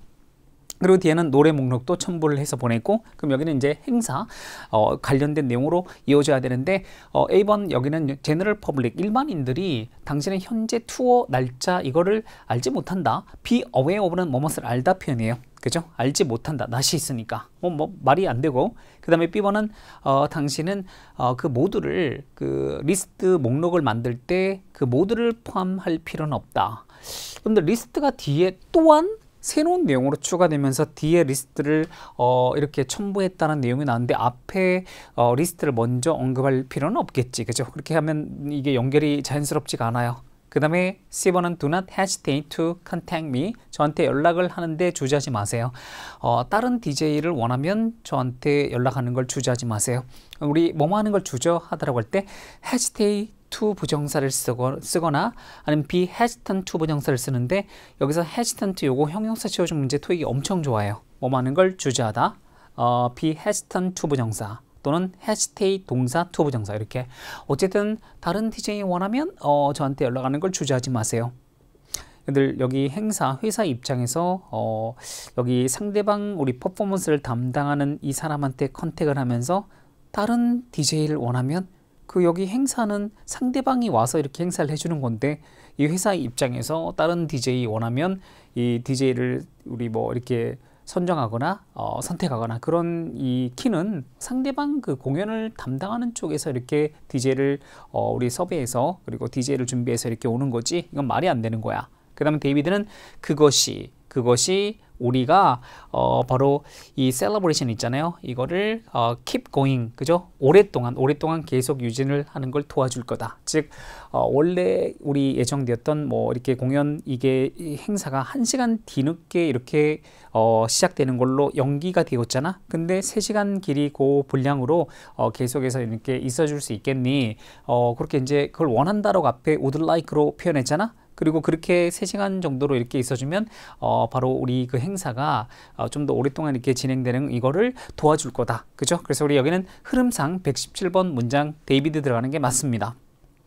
그리고 뒤에는 노래 목록도 첨부를 해서 보냈고 그럼 여기는 이제 행사 어, 관련된 내용으로 이어져야 되는데 어, A번 여기는 제너럴 퍼블릭 일반인들이 당신의 현재 투어 날짜 이거를 알지 못한다. be aware of는 뭐뭇을 알다 표현이에요. 그죠? 알지 못한다. 낯이 있으니까. 뭐, 뭐 말이 안 되고. 그 다음에 B번은 어, 당신은 어, 그 모두를 그 리스트 목록을 만들 때 그 모두를 포함할 필요는 없다. 그런데 리스트가 뒤에 또한 새로운 내용으로 추가되면서 뒤에 리스트를 어, 이렇게 첨부했다는 내용이 나는데 앞에 어, 리스트를 먼저 언급할 필요는 없겠지. 그죠? 그렇게 하면 이게 연결이 자연스럽지가 않아요. 그 다음에 C번은 do not hesitate to contact me. 저한테 연락을 하는데 주저하지 마세요. 어, 다른 DJ를 원하면 저한테 연락하는 걸 주저하지 마세요. 우리 뭐뭐 하는 걸 주저하다라고 할 때 hesitate to 부정사를 쓰거나 아니면 be hesitant to 부정사를 쓰는데 여기서 hesitant 요거 형용사 채워준 문제 토익이 엄청 좋아요뭐 많은 걸 주저하다. 어, be hesitant to 부정사 또는 hesitate 동사 to 부정사 이렇게 어쨌든 다른 DJ 원하면 어, 저한테 연락하는 걸 주저하지 마세요. 늘 여기 행사 회사 입장에서 어, 여기 상대방 우리 퍼포먼스를 담당하는 이 사람한테 컨택을 하면서 다른 DJ를 원하면 그 여기 행사는 상대방이 와서 이렇게 행사를 해주는 건데 이 회사 입장에서 다른 DJ 원하면 이 DJ를 우리 뭐 이렇게 선정하거나 어, 선택하거나 그런 이 키는 상대방 그 공연을 담당하는 쪽에서 이렇게 DJ를 어, 우리 섭외해서 그리고 DJ를 준비해서 이렇게 오는 거지 이건 말이 안 되는 거야. 그 다음에 데이비드는 그것이 그것이 우리가 어 바로 이 셀러브레이션 있잖아요. 이거를 어 keep going 그죠? 오랫동안 오랫동안 계속 유진을 하는 걸 도와줄 거다. 즉어 원래 우리 예정되었던 뭐 이렇게 공연 이게 행사가 1시간 뒤늦게 이렇게 어 시작되는 걸로 연기가 되었잖아. 근데 3시간 길이 고그 분량으로 어 계속해서 이렇게 있어 줄수 있겠니? 어 그렇게 이제 그걸 원한다라고 앞에 would like로 표현했잖아. 그리고 그렇게 3시간 정도로 이렇게 있어주면 어, 바로 우리 그 행사가 어, 좀더 오랫동안 이렇게 진행되는 이거를 도와줄 거다. 그죠? 그래서 우리 여기는 흐름상 117번 문장 데이비드 들어가는 게 맞습니다.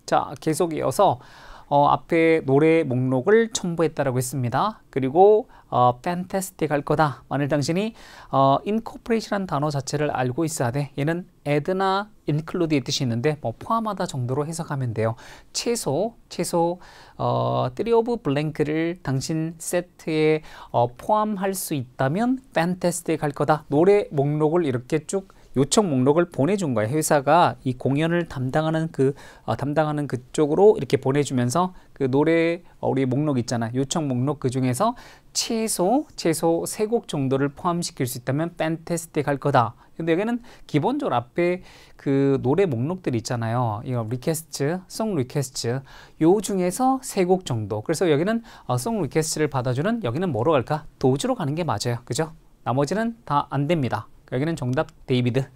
자, 계속 이어서 어, 앞에 노래 목록을 첨부했다라고 했습니다. 그리고 어, fantastic 할 거다. 만일 당신이 어, incorporate이라는 단어 자체를 알고 있어야 돼. 얘는 add나 include의 뜻이 있는데 뭐 포함하다 정도로 해석하면 돼요. 최소, 최소 어, three of blank를 당신 세트에 어, 포함할 수 있다면 fantastic 할 거다. 노래 목록을 이렇게 쭉 요청 목록을 보내준 거예요. 회사가 이 공연을 담당하는 그 어, 담당하는 그쪽으로 이렇게 보내주면서 그 노래 어, 우리 목록 있잖아. 요청 목록 그 중에서 최소 최소 세 곡 정도를 포함시킬 수 있다면 팬테스틱 할 거다. 근데 여기는 기본적으로 앞에 그 노래 목록들 있잖아요. 이거 리퀘스트, 송 리퀘스트 요 중에서 세 곡 정도. 그래서 여기는 어, 송 리퀘스트를 받아주는 여기는 뭐로 갈까? 도주로 가는 게 맞아요. 그죠? 나머지는 다 안 됩니다. 여기는 정답 데이비드.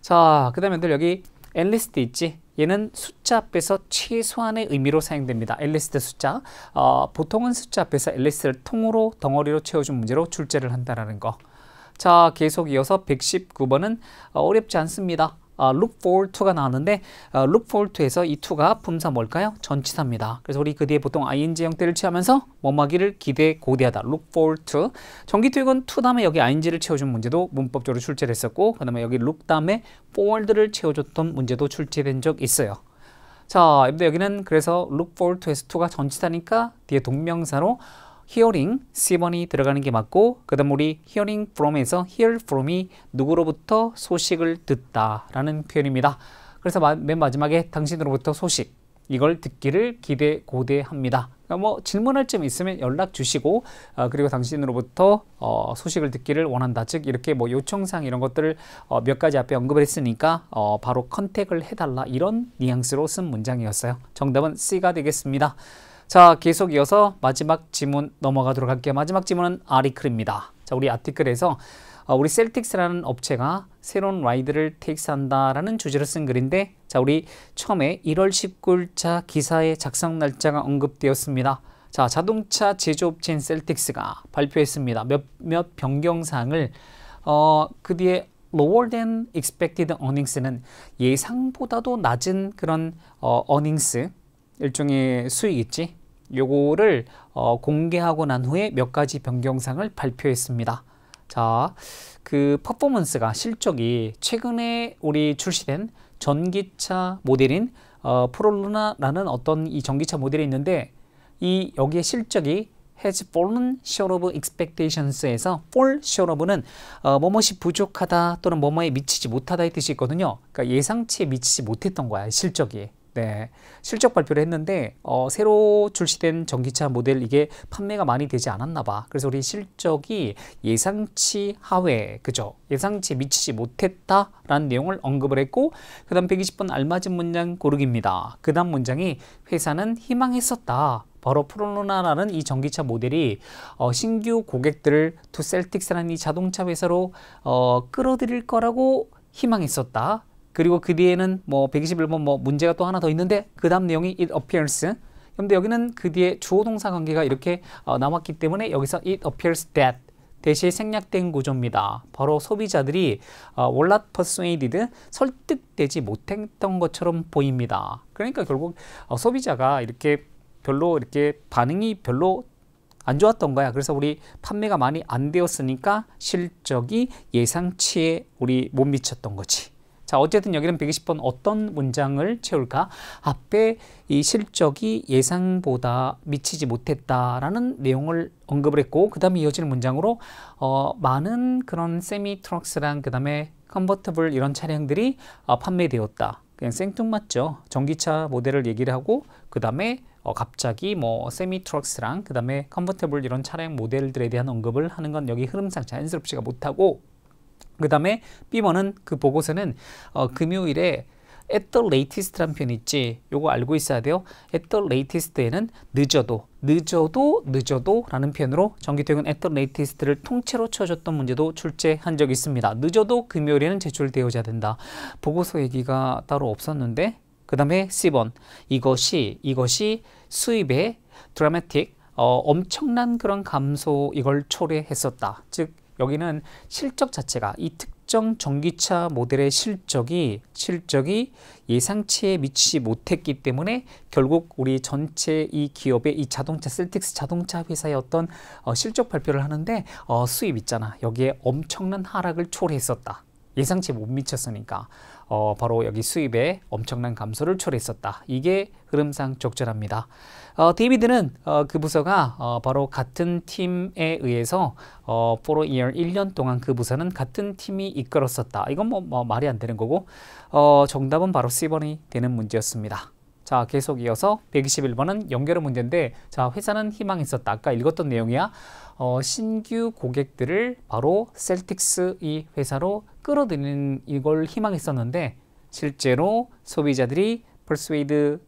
자, 그 다음에 여기 엔리스트 있지? 얘는 숫자 앞에서 최소한의 의미로 사용됩니다. 엘리스트 숫자. 어, 보통은 숫자 앞에서 엘리스트를 통으로 덩어리로 채워준 문제로 출제를 한다라는 거. 자, 계속 이어서 119번은 어, 어렵지 않습니다. 어, look f o r to가 나왔는데 어, look f o r to에서 이 to가 품사 뭘까요? 전치사입니다. 그래서 우리 그 뒤에 보통 ing 형태를 취하면서 뭐뭐기를 기대, 고대하다. look f o r to. 정기투익은 to 다음에 여기 ing를 채워준 문제도 문법적으로 출제됐었고 그 다음에 여기 look 다음에 forward를 채워줬던 문제도 출제된 적 있어요. 자, 여기는 그래서 look f o r to에서 to가 전치사니까 뒤에 동명사로 hearing, C번이 들어가는 게 맞고 그 다음 우리 hearing from에서 hear from이 누구로부터 소식을 듣다라는 표현입니다. 그래서 맨 마지막에 당신으로부터 소식 이걸 듣기를 기대 고대합니다. 그러니까 뭐 질문할 점 있으면 연락 주시고 어, 그리고 당신으로부터 어, 소식을 듣기를 원한다 즉 이렇게 뭐 요청사항 이런 것들을 어, 몇 가지 앞에 언급을 했으니까 어, 바로 컨택을 해달라 이런 뉘앙스로 쓴 문장이었어요 정답은 C가 되겠습니다 자, 계속 이어서 마지막 지문 넘어가도록 할게요. 마지막 지문은 아리클입니다. 자, 우리 아티클에서 어, 우리 셀틱스라는 업체가 새로운 라이드를 택이한다라는 주제로 쓴 글인데 자 우리 처음에 1월 19일자 기사의 작성 날짜가 언급되었습니다. 자 자동차 제조업체인 셀틱스가 발표했습니다. 몇 몇 변경사항을 어, 그 뒤에 lower than expected earnings는 예상보다도 낮은 그런 어, earnings 일종의 수익이지 요거를 어, 공개하고 난 후에 몇 가지 변경사항을 발표했습니다. 자, 그 퍼포먼스가 실적이 최근에 우리 출시된 전기차 모델인 어, 프롤루나라는 어떤 이 전기차 모델이 있는데 이 여기에 실적이 has fallen short of expectations에서 fall short of는 어, 뭐뭇이 부족하다 또는 뭐뭐에 미치지 못하다의 뜻이 있거든요. 그러니까 예상치에 미치지 못했던 거야 실적이. 네. 실적 발표를 했는데 어, 새로 출시된 전기차 모델 이게 판매가 많이 되지 않았나 봐. 그래서 우리 실적이 예상치 하회, 그죠? 예상치 미치지 못했다라는 내용을 언급을 했고 그 다음 120번 알맞은 문장 고르기입니다. 그 다음 문장이 회사는 희망했었다. 바로 프로로나라는 이 전기차 모델이 어, 신규 고객들을 투셀틱스라는 이 자동차 회사로 어, 끌어들일 거라고 희망했었다. 그리고 그 뒤에는 뭐 121번 뭐 문제가 또 하나 더 있는데 그 다음 내용이 it appears 그런데 여기는 그 뒤에 주어 동사 관계가 이렇게 어, 남았기 때문에 여기서 it appears that 대신 생략된 구조입니다. 바로 소비자들이 어, were not p 설득되지 못했던 것처럼 보입니다. 그러니까 결국 어, 소비자가 이렇게 별로 이렇게 반응이 별로 안 좋았던 거야. 그래서 우리 판매가 많이 안 되었으니까 실적이 예상치에 우리 못 미쳤던 거지. 자, 어쨌든 여기는 120번 어떤 문장을 채울까? 앞에 이 실적이 예상보다 미치지 못했다라는 내용을 언급을 했고 그 다음에 이어지는 문장으로 어, 많은 그런 세미 트럭스랑 그 다음에 컨버터블 이런 차량들이 어, 판매되었다. 그냥 생뚱맞죠. 전기차 모델을 얘기를 하고 그 다음에 어, 갑자기 뭐 세미 트럭스랑 그 다음에 컨버터블 이런 차량 모델들에 대한 언급을 하는 건 여기 흐름상 자연스럽지가 못하고 그 다음에 B번은 그 보고서는 어, 금요일에 at the latest란 표 있지 요거 알고 있어야 돼요 at the latest에는 늦어도 늦어도 늦어도 라는 편으로 정기퇴근 at the latest를 통째로 쳐줬던 문제도 출제한 적이 있습니다 늦어도 금요일에는 제출되어야 된다 보고서 얘기가 따로 없었는데 그 다음에 C번 이것이 이것이 수입의 드라마틱 어, 엄청난 그런 감소 이걸 초래했었다 즉 여기는 실적 자체가 이 특정 전기차 모델의 실적이 실적이 예상치에 미치지 못했기 때문에 결국 우리 전체 이 기업의 이 자동차 셀틱스 자동차 회사의 어떤 어, 실적 발표를 하는데 어, 수입 있잖아 여기에 엄청난 하락을 초래했었다. 예상치에 못 미쳤으니까 어, 바로 여기 수입에 엄청난 감소를 초래했었다. 이게 흐름상 적절합니다. 어, 데이비드는 어, 그 부서가 어, 바로 같은 팀에 의해서 어, for a year 1년 동안 그 부서는 같은 팀이 이끌었었다. 이건 뭐, 뭐 말이 안 되는 거고 어, 정답은 바로 C번이 되는 문제였습니다. 자 계속 이어서 121번은 연결의 문제인데 자 회사는 희망했었다 아까 읽었던 내용이야 어, 신규 고객들을 바로 셀틱스 이 회사로 끌어들이는 이걸 희망했었는데 실제로 소비자들이 퍼스웨이드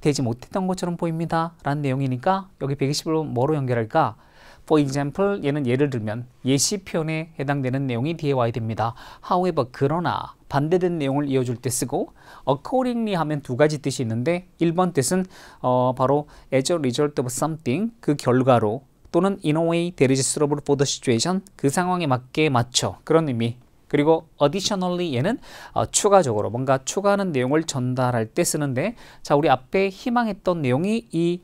되지 못했던 것처럼 보입니다. 라는 내용이니까 여기 120로 뭐로 연결할까? For example, 얘는 예를 들면 예시 표현에 해당되는 내용이 뒤에 와야 됩니다. However, 그러나 반대된 내용을 이어줄 때 쓰고 accordingly 하면 두 가지 뜻이 있는데 1번 뜻은 어, 바로 as a result of something, 그 결과로 또는 in a way that is suitable for the situation, 그 상황에 맞게 맞춰 그런 의미 그리고 additionally 얘는 어, 추가적으로 뭔가 추가하는 내용을 전달할 때 쓰는데 자 우리 앞에 희망했던 내용이 이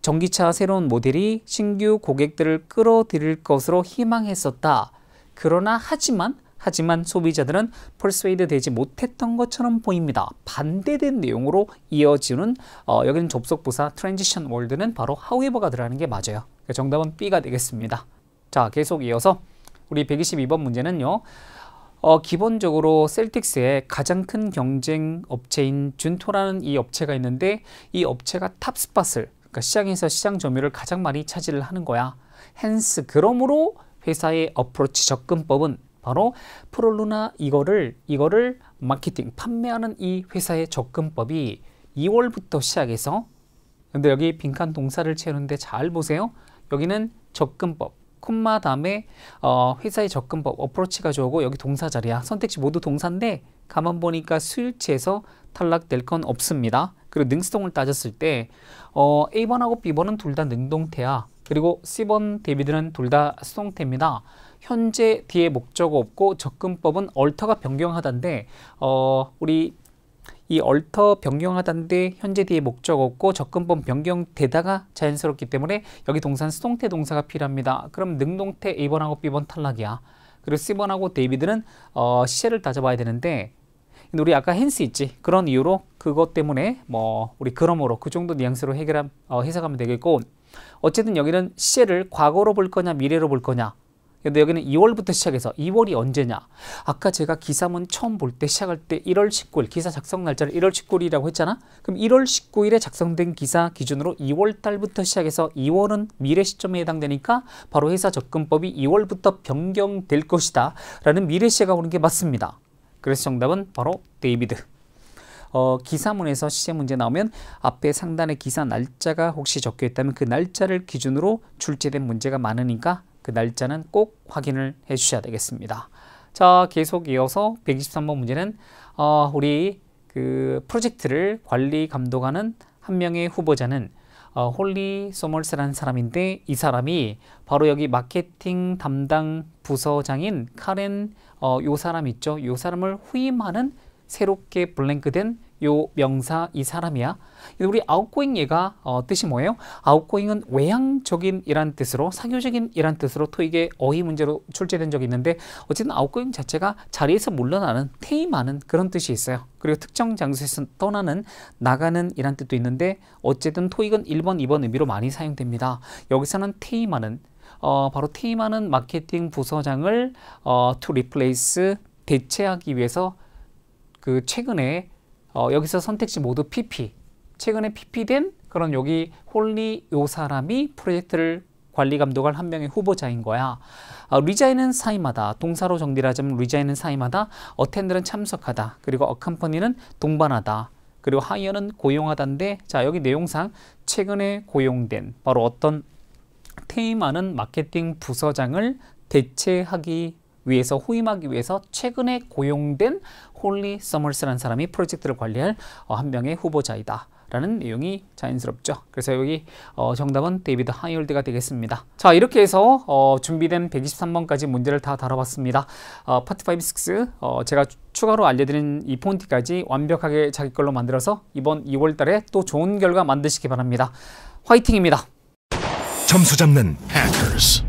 전기차 새로운 모델이 신규 고객들을 끌어들일 것으로 희망했었다. 그러나 하지만 하지만 소비자들은 퍼스웨이드 되지 못했던 것처럼 보입니다. 반대된 내용으로 이어지는 어, 여기는 접속부사 t t r a n s i i 트랜지션 월 d 는 바로 하우에버가 들어가는 게 맞아요. 그러니까 정답은 B가 되겠습니다. 자 계속 이어서 우리 122번 문제는요. 어, 기본적으로 셀틱스의 가장 큰 경쟁 업체인 준토라는 이 업체가 있는데 이 업체가 탑 스팟을 그러니까 시장에서 시장 점유율을 가장 많이 차지를 하는 거야. 헨스 그러므로 회사의 어프로치 접근법은 바로 프롤루나 이거를 이거를 마케팅 판매하는 이 회사의 접근법이 2월부터 시작해서 근데 여기 빈칸 동사를 채우는데 잘 보세요. 여기는 접근법 콤마 다음에 어, 회사의 접근법 어프로치가 좋아고 여기 동사 자리야. 선택지 모두 동사인데 가만 보니까 수일치에서 탈락될 건 없습니다. 그리고 능수동을 따졌을 때 어, A번하고 B번은 둘 다 능동태야. 그리고 C번 데비드는 둘 다 수동태입니다. 현재 뒤에 목적 없고 접근법은 얼터가 변경하던데 어, 우리 이 얼터 변경하단데 현재 뒤에 목적 없고 접근법 변경되다가 자연스럽기 때문에 여기 동사는 수동태 동사가 필요합니다. 그럼 능동태 1번하고 B번 탈락이야. 그리고 C번하고 데이비드는 어, 시제를 따져봐야 되는데 우리 아까 헨스 있지 그런 이유로 그것 때문에 뭐 우리 그러므로 그 정도 뉘앙스로 해결함 어, 해석하면 되겠고 어쨌든 여기는 시제를 과거로 볼 거냐 미래로 볼 거냐 근데 여기는 2월부터 시작해서 2월이 언제냐? 아까 제가 기사문 처음 볼 때 시작할 때 1월 19일 기사 작성 날짜를 1월 19일이라고 했잖아. 그럼 1월 19일에 작성된 기사 기준으로 2월 달부터 시작해서 2월은 미래 시점에 해당되니까 바로 회사 접근법이 2월부터 변경될 것이다. 라는 미래 시가 오는 게 맞습니다. 그래서 정답은 바로 데이비드. 어, 기사문에서 시제 문제 나오면 앞에 상단에 기사 날짜가 혹시 적혀 있다면 그 날짜를 기준으로 출제된 문제가 많으니까 그 날짜는 꼭 확인을 해 주셔야 되겠습니다. 자, 계속 이어서 123번 문제는 어, 우리 그 프로젝트를 관리 감독하는 한 명의 후보자는 어, 홀리 소멀스라는 사람인데 이 사람이 바로 여기 마케팅 담당 부서장인 카렌 어, 요 사람 있죠. 요 사람을 후임하는 새롭게 블랭크된 요 명사 이 사람이야. 우리 아웃고잉 얘가 어, 뜻이 뭐예요? 아웃고잉은 외향적인 이란 뜻으로 상교적인 이란 뜻으로 토익의 어휘 문제로 출제된 적이 있는데 어쨌든 아웃고잉 자체가 자리에서 물러나는 퇴임하는 그런 뜻이 있어요. 그리고 특정 장소에서 떠나는 나가는 이란 뜻도 있는데 어쨌든 토익은 1번 2번 의미로 많이 사용됩니다. 여기서는 퇴임하는 어, 바로 퇴임하는 마케팅 부서장을 어, to replace 대체하기 위해서 그 최근에 어, 여기서 선택지 모두 PP 최근에 PP된 그런 여기 홀리 요 사람이 프로젝트를 관리 감독할 한 명의 후보자인 거야. 어, 리자이는 사이마다 동사로 정리를 하자면 리자이는 사이마다 어텐드는 참석하다. 그리고 어컴퍼니는 동반하다. 그리고 하이어는 고용하다인데 자 여기 내용상 최근에 고용된 바로 어떤 테이마는 마케팅 부서장을 대체하기 위해서 후임하기 위해서 최근에 고용된 홀리 서머스라는 사람이 프로젝트를 관리할 어, 한 명의 후보자이다. 라는 내용이 자연스럽죠. 그래서 여기 어, 정답은 데이비드 하이올드가 되겠습니다. 자 이렇게 해서 어, 준비된 123번까지 문제를 다 다뤄봤습니다. 어, 파트 5, 6 어, 제가 추가로 알려드린 이포인트까지 완벽하게 자기 걸로 만들어서 이번 2월 달에 또 좋은 결과 만드시기 바랍니다. 화이팅입니다. 점수 잡는 hackers.